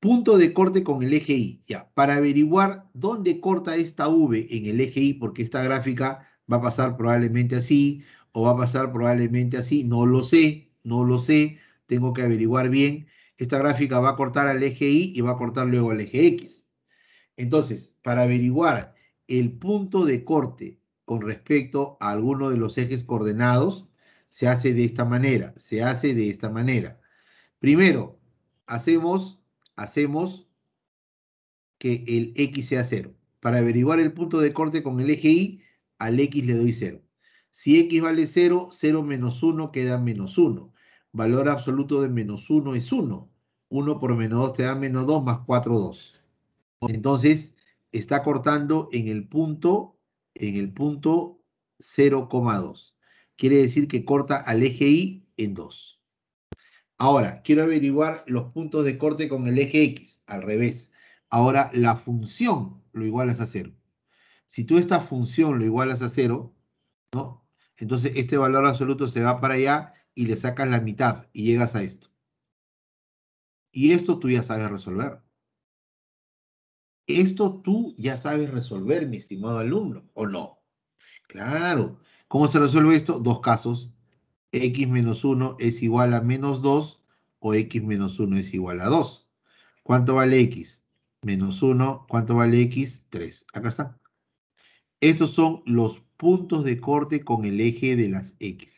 Punto de corte con el eje Y. Ya, para averiguar dónde corta esta V en el eje Y, porque esta gráfica va a pasar probablemente así, o va a pasar probablemente así, no lo sé, no lo sé, tengo que averiguar bien. Esta gráfica va a cortar al eje Y y va a cortar luego al eje X. Entonces, para averiguar el punto de corte con respecto a alguno de los ejes coordenados, se hace de esta manera, se hace de esta manera. Primero, hacemos hacemos que el X sea 0. Para averiguar el punto de corte con el eje Y, al X le doy 0. Si X vale 0, 0 menos 1 queda menos 1. Valor absoluto de menos 1 es 1. 1 por menos 2 te da menos 2 más 4, 2. Entonces, está cortando en el punto, en el punto 0,2. Quiere decir que corta al eje Y en 2. Ahora, quiero averiguar los puntos de corte con el eje X, al revés. Ahora, la función lo igualas a cero. Si tú esta función lo igualas a cero, ¿no? Entonces este valor absoluto se va para allá y le sacas la mitad y llegas a esto. Y esto tú ya sabes resolver. Esto tú ya sabes resolver, mi estimado alumno, ¿o no? Claro. ¿Cómo se resuelve esto? Dos casos x menos 1 es igual a menos 2 o x menos 1 es igual a 2. ¿Cuánto vale x? Menos 1. ¿Cuánto vale x? 3. Acá está. Estos son los puntos de corte con el eje de las x.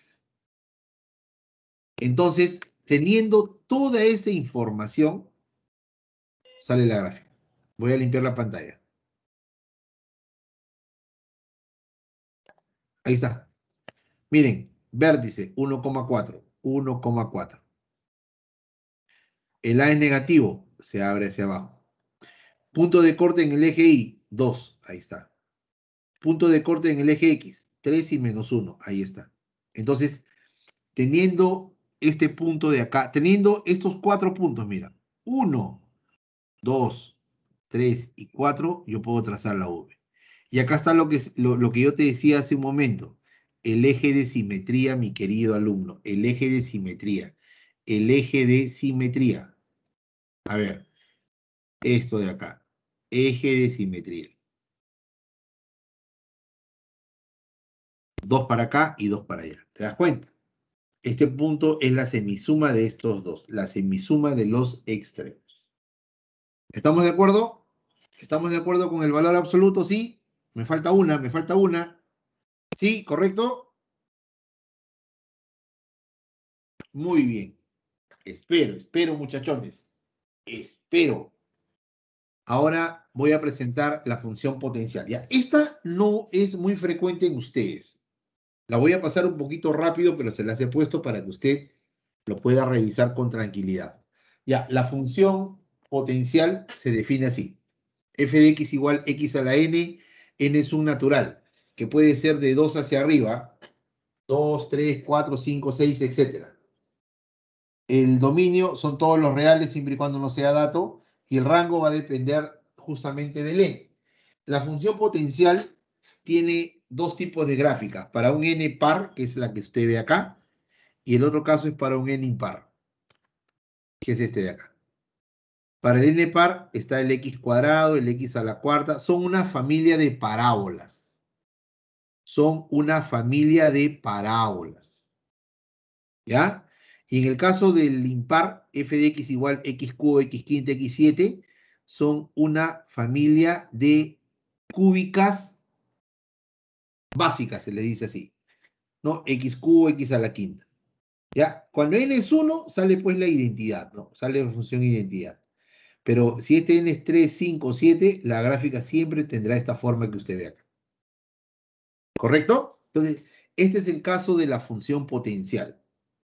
Entonces, teniendo toda esa información, sale la gráfica. Voy a limpiar la pantalla. Ahí está. Miren, Vértice, 1,4. 1,4. El A es negativo, se abre hacia abajo. Punto de corte en el eje Y, 2, ahí está. Punto de corte en el eje X, 3 y menos 1, ahí está. Entonces, teniendo este punto de acá, teniendo estos cuatro puntos, mira, 1, 2, 3 y 4, yo puedo trazar la V. Y acá está lo que, lo que yo te decía hace un momento el eje de simetría, mi querido alumno, el eje de simetría, el eje de simetría. A ver, esto de acá, eje de simetría. Dos para acá y dos para allá. ¿Te das cuenta? Este punto es la semisuma de estos dos, la semisuma de los extremos. ¿Estamos de acuerdo? ¿Estamos de acuerdo con el valor absoluto? Sí. Me falta una, me falta una. ¿Sí? ¿Correcto? Muy bien. Espero, espero muchachones. Espero. Ahora voy a presentar la función potencial. Ya, esta no es muy frecuente en ustedes. La voy a pasar un poquito rápido, pero se las he puesto para que usted lo pueda revisar con tranquilidad. Ya, la función potencial se define así. f de x igual x a la n, n es un natural que puede ser de 2 hacia arriba, 2, 3, 4, 5, 6, etc. El dominio son todos los reales siempre y cuando no sea dato, y el rango va a depender justamente del n. La función potencial tiene dos tipos de gráficas, para un n par, que es la que usted ve acá, y el otro caso es para un n impar, que es este de acá. Para el n par está el x cuadrado, el x a la cuarta, son una familia de parábolas son una familia de parábolas. ¿Ya? Y en el caso del impar f de x igual x cubo, x quinta, x7, son una familia de cúbicas básicas, se le dice así. ¿No? X cubo, x a la quinta. ¿Ya? Cuando n es 1, sale pues la identidad, ¿no? Sale la función identidad. Pero si este n es 3, 5, 7, la gráfica siempre tendrá esta forma que usted ve acá. ¿Correcto? Entonces, este es el caso de la función potencial.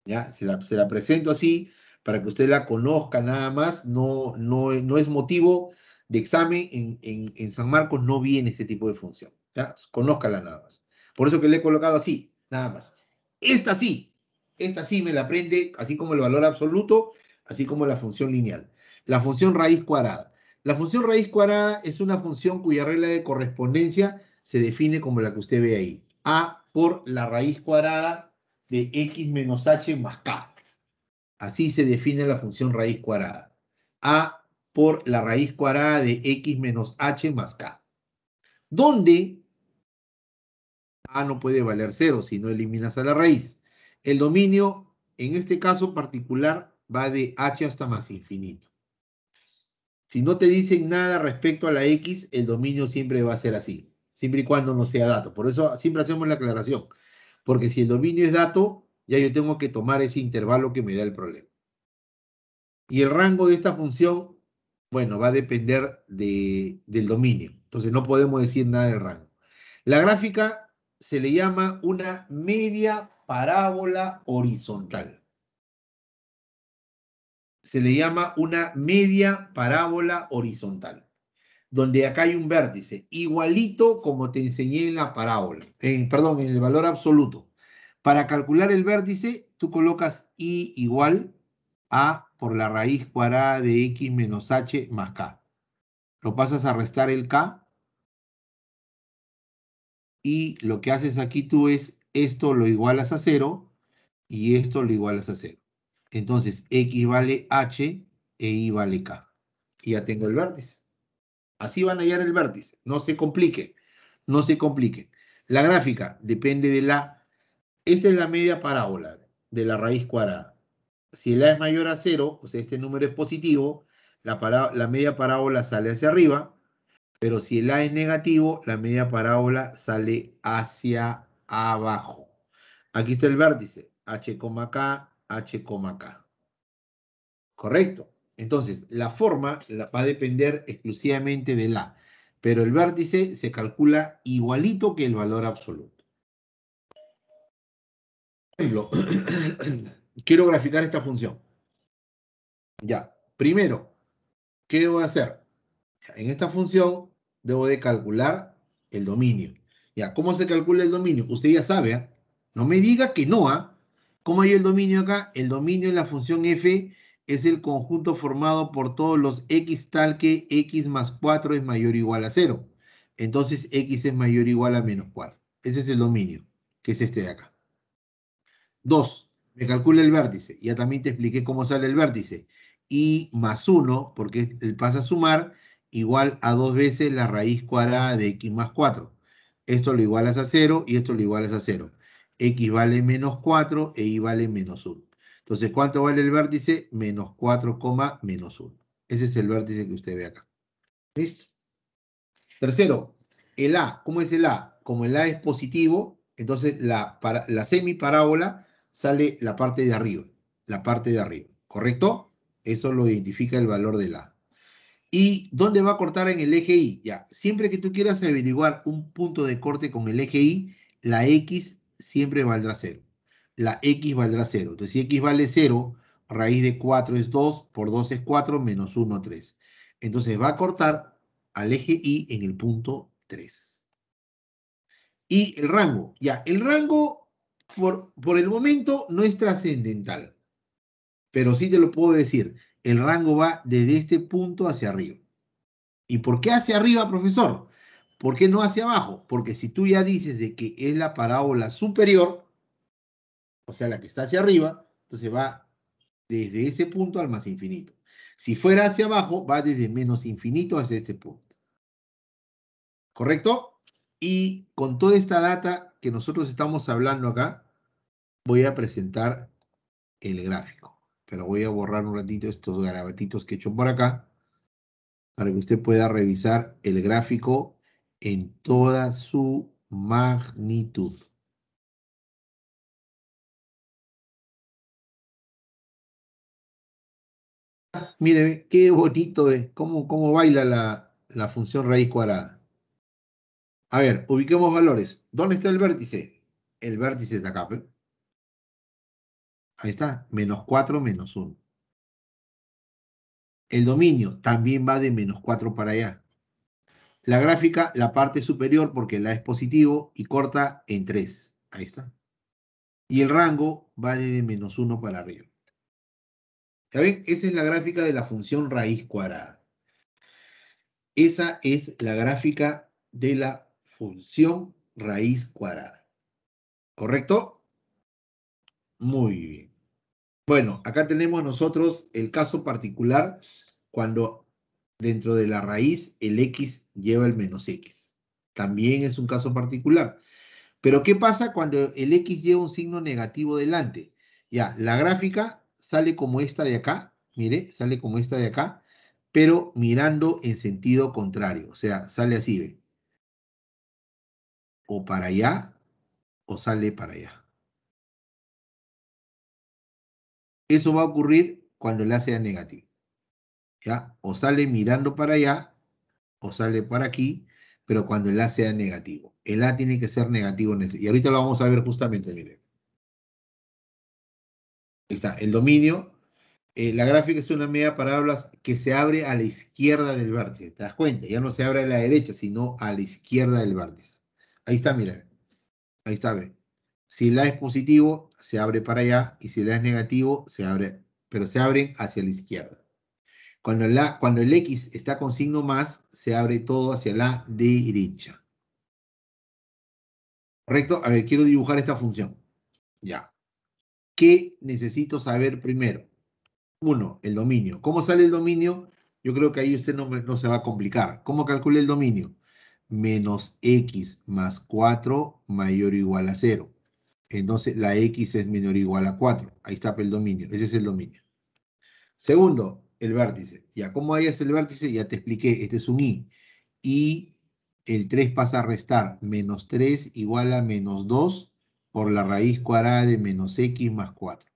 ¿ya? Se, la, presento así para que usted la conozca nada más. No, no, es motivo de examen. En, San Marcos no viene este tipo de función. ¿ya? Conózcala nada más. Por eso que le he colocado así, nada más. Esta sí, esta sí me la aprende, así como el valor absoluto, así como la función lineal. La función raíz cuadrada. La función raíz cuadrada es una función cuya regla de correspondencia se define como la que usted ve ahí. A por la raíz cuadrada de x menos h más k. Así se define la función raíz cuadrada. A por la raíz cuadrada de x menos h más k. Donde a no puede valer cero, si no eliminas a la raíz. El dominio, en este caso particular, va de h hasta más infinito. Si no te dicen nada respecto a la x, el dominio siempre va a ser así siempre y cuando no sea dato. Por eso siempre hacemos la aclaración, porque si el dominio es dato, ya yo tengo que tomar ese intervalo que me da el problema. Y el rango de esta función, bueno, va a depender del dominio. Entonces no podemos decir nada del rango. La gráfica se le llama una media parábola horizontal. Se le llama una media parábola horizontal donde acá hay un vértice, igualito como te enseñé en la parábola, en, perdón, en el valor absoluto. Para calcular el vértice, tú colocas i igual a por la raíz cuadrada de x menos h más k. Lo pasas a restar el k. Y lo que haces aquí tú es esto lo igualas a cero y esto lo igualas a cero. Entonces, x vale h e y vale k. Y ya tengo el vértice. Así van a hallar el vértice. No se complique, No se complique. La gráfica depende de la... Esta es la media parábola de la raíz cuadrada. Si el A es mayor a cero, o sea, este número es positivo, la, la media parábola sale hacia arriba, pero si el A es negativo, la media parábola sale hacia abajo. Aquí está el vértice, H, K, H, K. Correcto. Entonces, la forma va a depender exclusivamente de la, pero el vértice se calcula igualito que el valor absoluto. quiero graficar esta función. Ya, primero, ¿qué debo hacer? En esta función debo de calcular el dominio. Ya, ¿cómo se calcula el dominio? Usted ya sabe, ¿ah? no me diga que no, ¿ah? ¿Cómo hay el dominio acá? El dominio en la función f es el conjunto formado por todos los x tal que x más 4 es mayor o igual a 0. Entonces x es mayor o igual a menos 4. Ese es el dominio, que es este de acá. 2. Me calcula el vértice. Ya también te expliqué cómo sale el vértice. Y más 1, porque él pasa a sumar, igual a dos veces la raíz cuadrada de x más 4. Esto lo igualas a 0 y esto lo igualas a 0. x vale menos 4 e y vale menos 1. Entonces, ¿cuánto vale el vértice? Menos 4, menos 1. Ese es el vértice que usted ve acá. ¿Listo? Tercero, el A. ¿Cómo es el A? Como el A es positivo, entonces la, para, la semiparábola sale la parte de arriba. La parte de arriba, ¿correcto? Eso lo identifica el valor del A. ¿Y dónde va a cortar en el eje Y? Ya, siempre que tú quieras averiguar un punto de corte con el eje Y, la X siempre valdrá cero la x valdrá 0. Entonces, si x vale 0, raíz de 4 es 2, por 2 es 4, menos 1, 3. Entonces va a cortar al eje Y en el punto 3. Y el rango, ya, el rango por, por el momento no es trascendental. Pero sí te lo puedo decir, el rango va desde este punto hacia arriba. ¿Y por qué hacia arriba, profesor? ¿Por qué no hacia abajo? Porque si tú ya dices de que es la parábola superior, o sea, la que está hacia arriba, entonces va desde ese punto al más infinito. Si fuera hacia abajo, va desde menos infinito hacia este punto. ¿Correcto? Y con toda esta data que nosotros estamos hablando acá, voy a presentar el gráfico. Pero voy a borrar un ratito estos garabatitos que he hecho por acá para que usted pueda revisar el gráfico en toda su magnitud. mire, qué bonito es, cómo, baila la, función raíz cuadrada. A ver, ubiquemos valores. ¿Dónde está el vértice? El vértice está acá. Ahí está, menos 4, menos 1. El dominio también va de menos 4 para allá. La gráfica, la parte superior, porque la es positivo, y corta en 3. Ahí está. Y el rango va de menos 1 para arriba. ¿Ya ven? Esa es la gráfica de la función raíz cuadrada. Esa es la gráfica de la función raíz cuadrada. ¿Correcto? Muy bien. Bueno, acá tenemos nosotros el caso particular cuando dentro de la raíz el x lleva el menos x. También es un caso particular. Pero ¿qué pasa cuando el x lleva un signo negativo delante? Ya, la gráfica sale como esta de acá, mire, sale como esta de acá, pero mirando en sentido contrario, o sea, sale así, ve. O para allá, o sale para allá. Eso va a ocurrir cuando la sea negativo. ¿Ya? O sale mirando para allá, o sale para aquí, pero cuando el A sea negativo. El A tiene que ser negativo. Y ahorita lo vamos a ver justamente, mire. Ahí está, el dominio. Eh, la gráfica es una media parábola que se abre a la izquierda del vértice. ¿Te das cuenta? Ya no se abre a la derecha, sino a la izquierda del vértice. Ahí está, mira. Ahí está, ve. Si la es positivo, se abre para allá. Y si la es negativo, se abre, pero se abren hacia la izquierda. Cuando, la, cuando el X está con signo más, se abre todo hacia la derecha. ¿Correcto? A ver, quiero dibujar esta función. Ya. ¿Qué necesito saber primero? Uno, el dominio. ¿Cómo sale el dominio? Yo creo que ahí usted no, se va a complicar. ¿Cómo calcula el dominio? Menos x más 4 mayor o igual a 0. Entonces la x es menor o igual a 4. Ahí está el dominio. Ese es el dominio. Segundo, el vértice. Ya, ¿cómo hayas el vértice? Ya te expliqué. Este es un i. Y el 3 pasa a restar. Menos 3 igual a menos 2 por la raíz cuadrada de menos x más 4.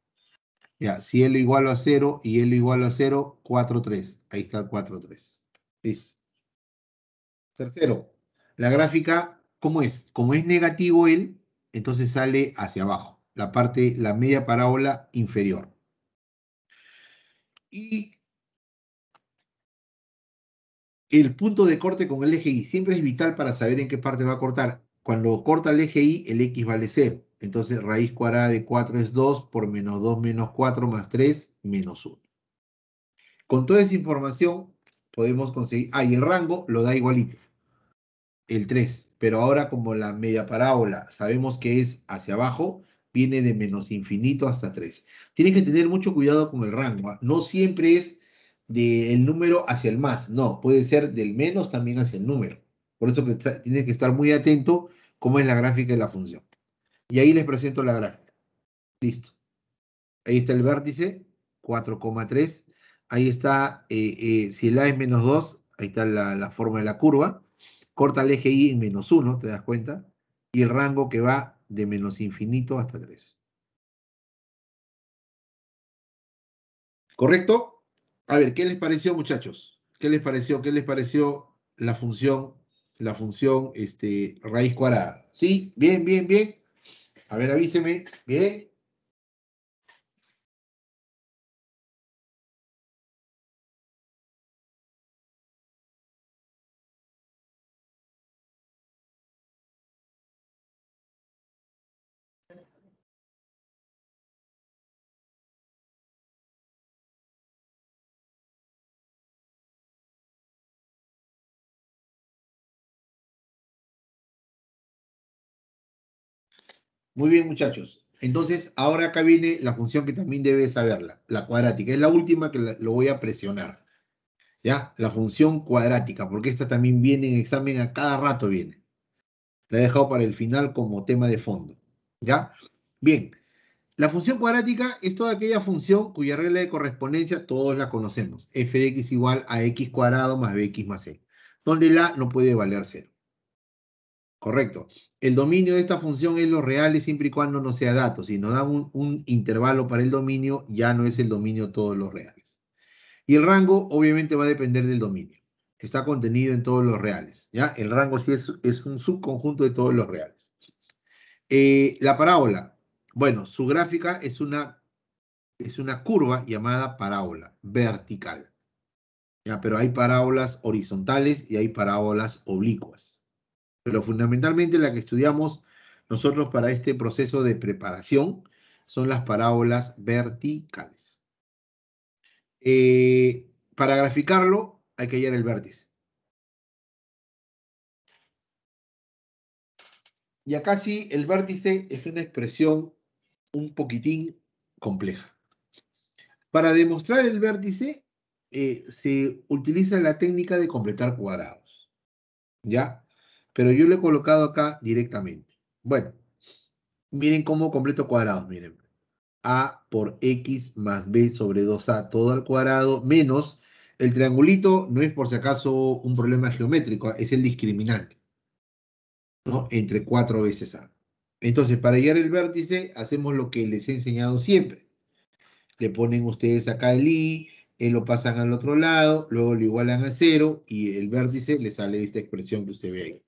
Ya, si L igual a 0 y L igual a 0, 4, 3. Ahí está el 4, 3. Tercero, la gráfica, ¿cómo es? Como es negativo él, entonces sale hacia abajo, la parte, la media parábola inferior. Y el punto de corte con el eje Y siempre es vital para saber en qué parte va a cortar. Cuando corta el eje Y, el X vale 0. Entonces raíz cuadrada de 4 es 2 por menos 2 menos 4 más 3 menos 1. Con toda esa información podemos conseguir... Ah, y el rango lo da igualito. El 3. Pero ahora como la media parábola sabemos que es hacia abajo, viene de menos infinito hasta 3. Tienes que tener mucho cuidado con el rango. ¿ah? No siempre es del número hacia el más. No, puede ser del menos también hacia el número. Por eso que tienes que estar muy atento cómo es la gráfica de la función. Y ahí les presento la gráfica. Listo. Ahí está el vértice, 4,3. Ahí está, eh, eh, si el A es menos 2, ahí está la, forma de la curva. Corta el eje Y en menos 1, ¿te das cuenta? Y el rango que va de menos infinito hasta 3. ¿Correcto? A ver, ¿qué les pareció, muchachos? ¿Qué les pareció? ¿Qué les pareció la función, la función este, raíz cuadrada? ¿Sí? Bien, bien, bien. A ver, avíseme. Bien. Muy bien, muchachos. Entonces, ahora acá viene la función que también debes saberla, la cuadrática. Es la última que lo voy a presionar. ¿Ya? La función cuadrática, porque esta también viene en examen, a cada rato viene. La he dejado para el final como tema de fondo. ¿Ya? Bien. La función cuadrática es toda aquella función cuya regla de correspondencia todos la conocemos. f de x igual a x cuadrado más bx más c, donde la no puede valer cero. Correcto. El dominio de esta función es los reales siempre y cuando no sea datos Si nos dan un, intervalo para el dominio, ya no es el dominio todos los reales. Y el rango obviamente va a depender del dominio. Está contenido en todos los reales. ¿ya? El rango sí es, un subconjunto de todos los reales. Eh, la parábola. Bueno, su gráfica es una, es una curva llamada parábola vertical. ¿ya? Pero hay parábolas horizontales y hay parábolas oblicuas pero fundamentalmente la que estudiamos nosotros para este proceso de preparación son las parábolas verticales. Eh, para graficarlo hay que hallar el vértice. Y acá sí, el vértice es una expresión un poquitín compleja. Para demostrar el vértice eh, se utiliza la técnica de completar cuadrados. ¿Ya? pero yo lo he colocado acá directamente. Bueno, miren cómo completo cuadrados, miren. A por X más B sobre 2A todo al cuadrado menos el triangulito no es por si acaso un problema geométrico, es el discriminante. Entre 4 veces A. Entonces, para hallar el vértice, hacemos lo que les he enseñado siempre. Le ponen ustedes acá el Y, lo pasan al otro lado, luego lo igualan a cero y el vértice le sale esta expresión que usted ve ahí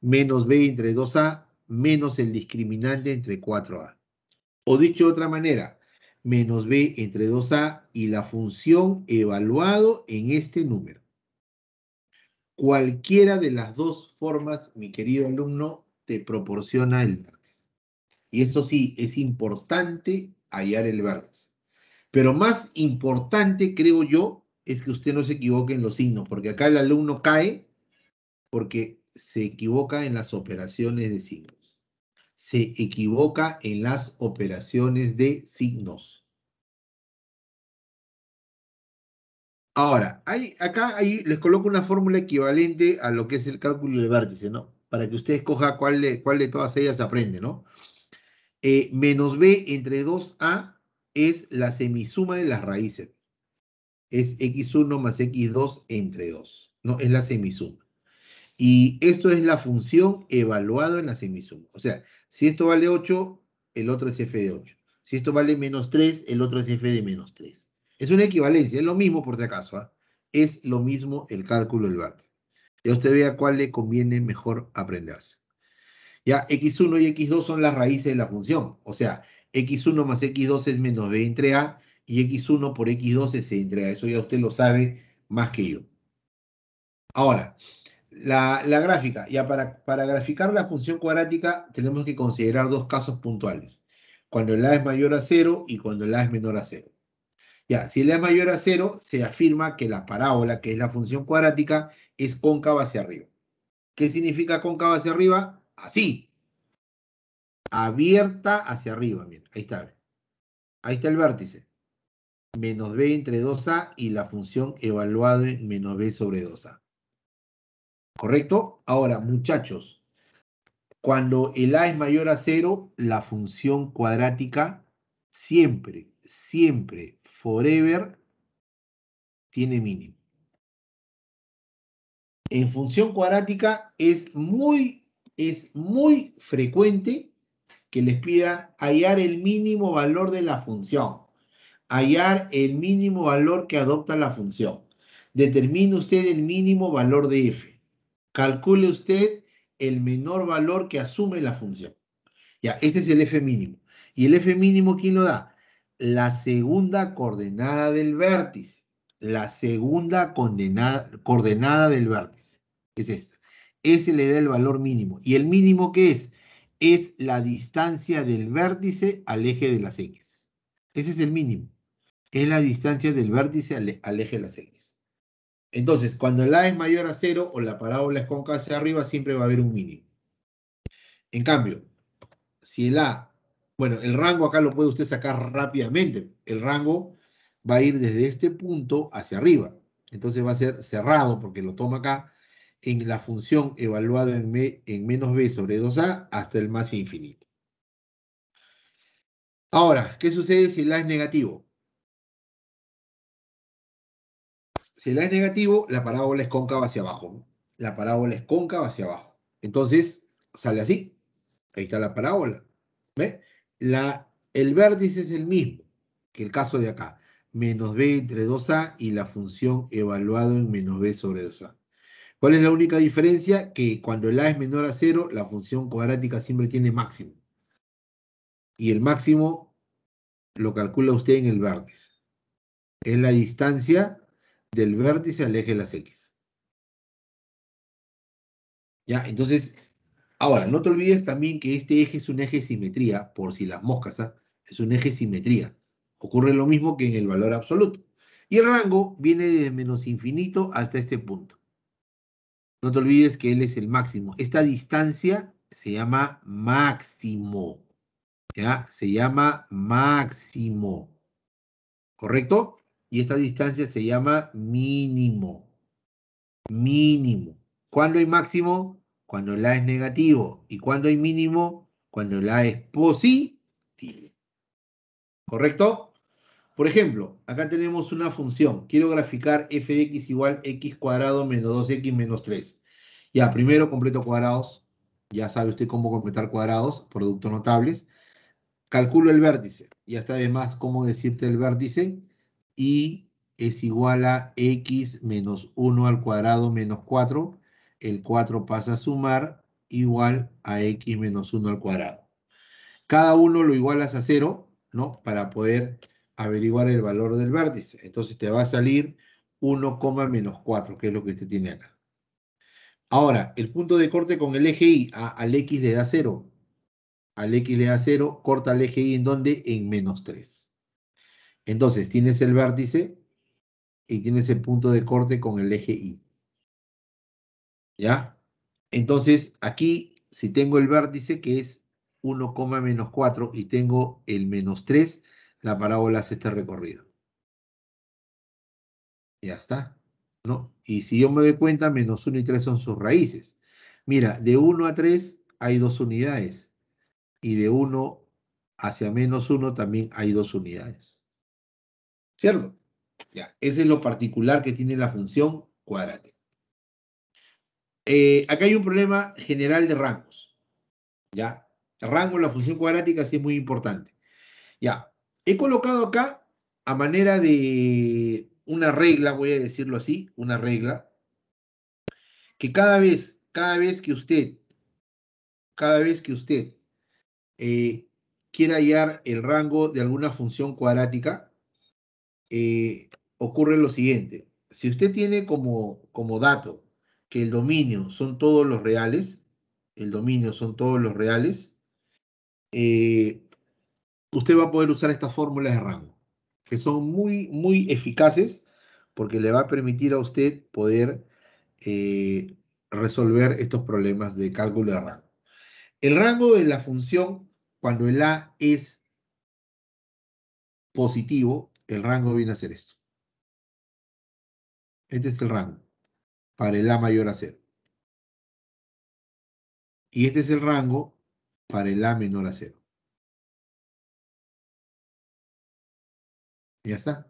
menos B entre 2A menos el discriminante entre 4A. O dicho de otra manera, menos B entre 2A y la función evaluado en este número. Cualquiera de las dos formas, mi querido alumno, te proporciona el vértice. Y eso sí, es importante hallar el vértice. Pero más importante, creo yo, es que usted no se equivoque en los signos, porque acá el alumno cae porque se equivoca en las operaciones de signos. Se equivoca en las operaciones de signos. Ahora, acá les coloco una fórmula equivalente a lo que es el cálculo de vértice, ¿no? Para que usted escoja cuál de, cuál de todas ellas aprende, ¿no? Eh, menos b entre 2a es la semisuma de las raíces. Es x1 más x2 entre 2, ¿no? Es la semisuma. Y esto es la función evaluada en la semisuma. O sea, si esto vale 8, el otro es f de 8. Si esto vale menos 3, el otro es f de menos 3. Es una equivalencia, es lo mismo por si acaso. ¿ah? Es lo mismo el cálculo del Bart. Ya usted vea cuál le conviene mejor aprenderse. Ya x1 y x2 son las raíces de la función. O sea, x1 más x2 es menos b entre a y x1 por x2 es c entre a. Eso ya usted lo sabe más que yo. Ahora, la, gráfica, ya para, graficar la función cuadrática tenemos que considerar dos casos puntuales. Cuando el a es mayor a 0 y cuando el a es menor a 0. Ya, si el a es mayor a 0, se afirma que la parábola, que es la función cuadrática, es cóncava hacia arriba. ¿Qué significa cóncava hacia arriba? Así. Abierta hacia arriba, miren, ahí está. Ahí está el vértice. Menos b entre 2a y la función evaluada en menos b sobre 2a. ¿Correcto? Ahora, muchachos, cuando el a es mayor a cero, la función cuadrática siempre, siempre, forever, tiene mínimo. En función cuadrática es muy, es muy frecuente que les pida hallar el mínimo valor de la función. Hallar el mínimo valor que adopta la función. Determine usted el mínimo valor de f. Calcule usted el menor valor que asume la función. Ya, ese es el f mínimo. ¿Y el f mínimo quién lo da? La segunda coordenada del vértice. La segunda coordenada del vértice. Es esta. Ese le da el valor mínimo. ¿Y el mínimo qué es? Es la distancia del vértice al eje de las X. Ese es el mínimo. Es la distancia del vértice al e-, eje de las X. Entonces, cuando el A es mayor a cero o la parábola es cóncava hacia arriba, siempre va a haber un mínimo. En cambio, si el A, bueno, el rango acá lo puede usted sacar rápidamente. El rango va a ir desde este punto hacia arriba. Entonces va a ser cerrado porque lo toma acá en la función evaluada en, en menos b sobre 2a hasta el más infinito. Ahora, ¿qué sucede si el a es negativo? Si el A es negativo, la parábola es cóncava hacia abajo. La parábola es cóncava hacia abajo. Entonces, sale así. Ahí está la parábola. ¿Ve? La, el vértice es el mismo que el caso de acá. Menos b entre 2a y la función evaluado en menos b sobre 2a. ¿Cuál es la única diferencia? Que cuando el a es menor a 0, la función cuadrática siempre tiene máximo. Y el máximo lo calcula usted en el vértice. Es la distancia del vértice al eje de las X. Ya, entonces, ahora, no te olvides también que este eje es un eje de simetría, por si las moscas, ¿ah? es un eje de simetría. Ocurre lo mismo que en el valor absoluto. Y el rango viene de menos infinito hasta este punto. No te olvides que él es el máximo. Esta distancia se llama máximo. ¿Ya? Se llama máximo. ¿Correcto? y esta distancia se llama mínimo. Mínimo. ¿Cuándo hay máximo? Cuando la es negativo. ¿Y cuando hay mínimo? Cuando la es positivo. ¿Correcto? Por ejemplo, acá tenemos una función. Quiero graficar f de x igual x cuadrado menos 2x menos 3. Ya, primero completo cuadrados. Ya sabe usted cómo completar cuadrados, productos notables. Calculo el vértice. Ya está además, cómo decirte el vértice y es igual a x menos 1 al cuadrado menos 4. El 4 pasa a sumar igual a x menos 1 al cuadrado. Cada uno lo igualas a 0, ¿no? Para poder averiguar el valor del vértice. Entonces te va a salir 1, menos 4, que es lo que usted tiene acá. Ahora, el punto de corte con el eje Y, ah, al X le da 0. Al X le da 0, corta el eje Y en dónde? En menos 3. Entonces, tienes el vértice y tienes el punto de corte con el eje Y. ¿Ya? Entonces, aquí, si tengo el vértice que es 1, menos 4 y tengo el menos 3, la parábola hace este recorrido. Ya está. ¿no? Y si yo me doy cuenta, menos 1 y 3 son sus raíces. Mira, de 1 a 3 hay dos unidades. Y de 1 hacia menos 1 también hay dos unidades. ¿Cierto? Ya, ese es lo particular que tiene la función cuadrática. Eh, acá hay un problema general de rangos. ¿Ya? El rango en la función cuadrática sí es muy importante. Ya, he colocado acá a manera de una regla, voy a decirlo así, una regla, que cada vez, cada vez que usted, cada vez que usted eh, quiera hallar el rango de alguna función cuadrática, eh, ocurre lo siguiente. Si usted tiene como, como dato que el dominio son todos los reales, el dominio son todos los reales, eh, usted va a poder usar estas fórmulas de rango, que son muy, muy eficaces porque le va a permitir a usted poder eh, resolver estos problemas de cálculo de rango. El rango de la función, cuando el A es positivo, el rango viene a ser esto. Este es el rango para el A mayor a 0. Y este es el rango para el A menor a 0. Ya está.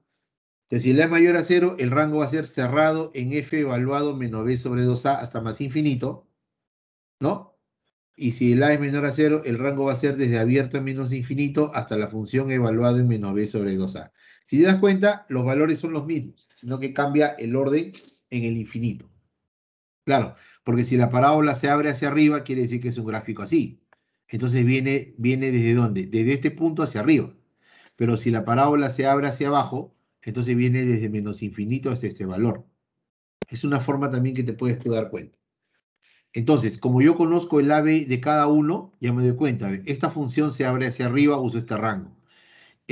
Entonces, si el A mayor a 0, el rango va a ser cerrado en F evaluado menos B sobre 2A hasta más infinito. ¿No? Y si el A es menor a 0, el rango va a ser desde abierto a menos infinito hasta la función evaluado en menos B sobre 2A. Si te das cuenta, los valores son los mismos, sino que cambia el orden en el infinito. Claro, porque si la parábola se abre hacia arriba, quiere decir que es un gráfico así. Entonces viene, viene desde dónde? Desde este punto hacia arriba. Pero si la parábola se abre hacia abajo, entonces viene desde menos infinito hasta este valor. Es una forma también que te puedes dar cuenta. Entonces, como yo conozco el AB de cada uno, ya me doy cuenta, esta función se abre hacia arriba, uso este rango.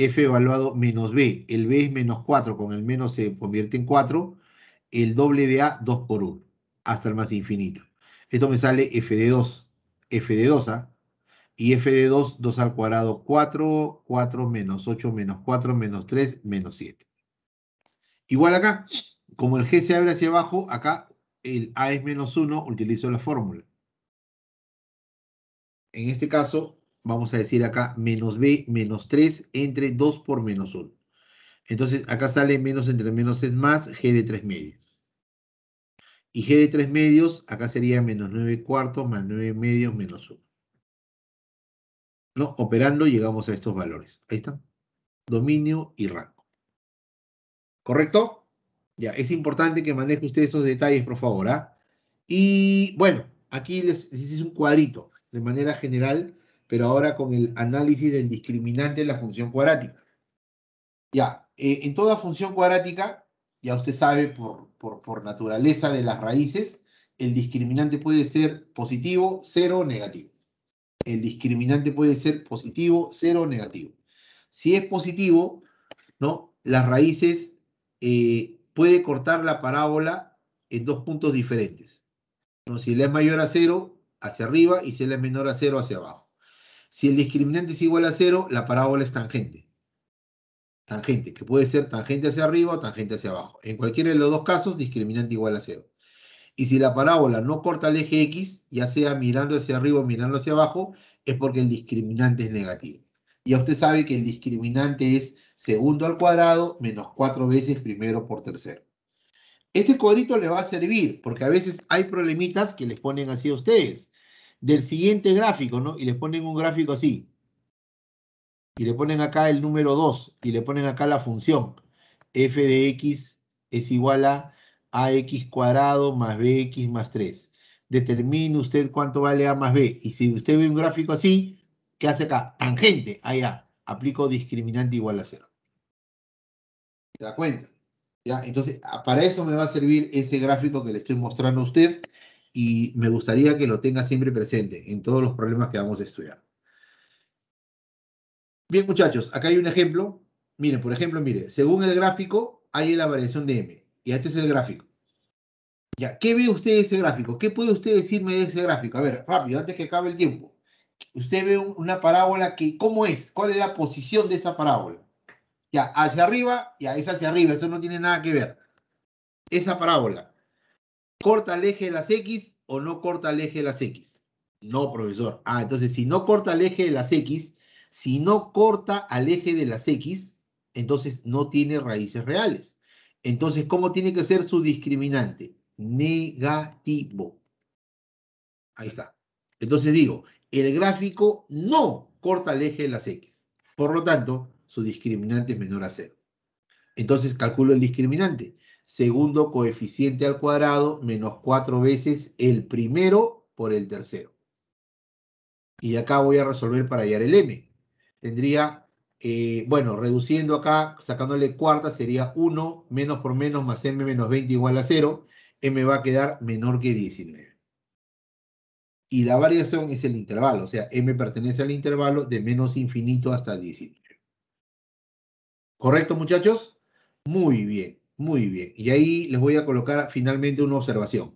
F evaluado menos B. El B es menos 4, con el menos se convierte en 4. El doble de A, 2 por 1, hasta el más infinito. Esto me sale F de 2. F de 2, a ¿ah? Y F de 2, 2 al cuadrado, 4, 4 menos 8 menos 4 menos 3 menos 7. Igual acá, como el G se abre hacia abajo, acá el A es menos 1, utilizo la fórmula. En este caso, vamos a decir acá, menos b menos 3 entre 2 por menos 1. Entonces, acá sale menos entre menos es más g de 3 medios. Y g de 3 medios, acá sería menos 9 cuartos más 9 medios menos 1. ¿No? Operando llegamos a estos valores. Ahí están. Dominio y rango. ¿Correcto? Ya, es importante que maneje usted esos detalles, por favor. ¿ah? Y bueno, aquí les hice un cuadrito de manera general pero ahora con el análisis del discriminante de la función cuadrática. Ya, eh, en toda función cuadrática, ya usted sabe por, naturaleza de las raíces, el discriminante puede ser positivo, cero, o negativo. El discriminante puede ser positivo, cero, o negativo. Si es positivo, ¿no? Las raíces pueden eh, puede cortar la parábola en dos puntos diferentes. Si la es mayor a cero, hacia arriba, y si la es menor a cero, hacia abajo. Si el discriminante es igual a cero, la parábola es tangente. Tangente, que puede ser tangente hacia arriba o tangente hacia abajo. En cualquiera de los dos casos, discriminante igual a cero. Y si la parábola no corta el eje X, ya sea mirando hacia arriba o mirando hacia abajo, es porque el discriminante es negativo. Ya usted sabe que el discriminante es segundo al cuadrado menos cuatro veces primero por tercero. Este cuadrito le va a servir porque a veces hay problemitas que les ponen así a ustedes del siguiente gráfico, ¿no? Y les ponen un gráfico así. Y le ponen acá el número 2 y le ponen acá la función. f de x es igual a ax cuadrado más bx más 3. Determine usted cuánto vale a más b. Y si usted ve un gráfico así, ¿qué hace acá? Tangente, Ahí allá. Aplico discriminante igual a 0. ¿Se da cuenta? ¿Ya? Entonces, para eso me va a servir ese gráfico que le estoy mostrando a usted y me gustaría que lo tenga siempre presente en todos los problemas que vamos a estudiar. Bien, muchachos, acá hay un ejemplo. Miren, por ejemplo, mire, según el gráfico hay la variación de m. Y este es el gráfico. Ya, ¿qué ve usted de ese gráfico? ¿Qué puede usted decirme de ese gráfico? A ver, rápido, antes que acabe el tiempo. Usted ve una parábola que, ¿cómo es? ¿Cuál es la posición de esa parábola? Ya, hacia arriba, ya, es hacia arriba, eso no tiene nada que ver. Esa parábola, ¿corta el eje de las X o no corta el eje de las X? No, profesor. Ah, entonces si no corta el eje de las X, si no corta al eje de las X, entonces no tiene raíces reales. Entonces, ¿cómo tiene que ser su discriminante? Negativo. Ahí está. Entonces digo, el gráfico no corta el eje de las X. Por lo tanto, su discriminante es menor a cero. Entonces calculo el discriminante segundo coeficiente al cuadrado menos cuatro veces el primero por el tercero. Y acá voy a resolver para hallar el m. Tendría, eh, bueno, reduciendo acá, sacándole cuarta, sería 1 menos por menos más m menos 20 igual a 0. m va a quedar menor que 19. Y la variación es el intervalo, o sea, m pertenece al intervalo de menos infinito hasta 19. ¿Correcto, muchachos? Muy bien. Muy bien. Y ahí les voy a colocar finalmente una observación.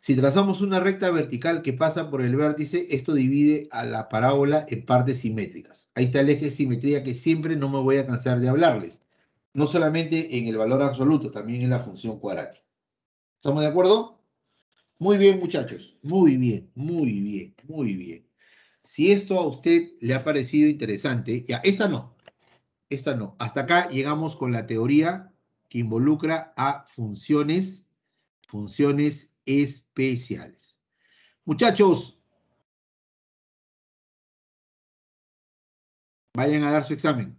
Si trazamos una recta vertical que pasa por el vértice, esto divide a la parábola en partes simétricas. Ahí está el eje de simetría que siempre no me voy a cansar de hablarles. No solamente en el valor absoluto, también en la función cuadrática. ¿Estamos de acuerdo? Muy bien, muchachos. Muy bien, muy bien, muy bien. Si esto a usted le ha parecido interesante, ya, esta no, esta no. Hasta acá llegamos con la teoría involucra a funciones, funciones especiales. Muchachos, vayan a dar su examen.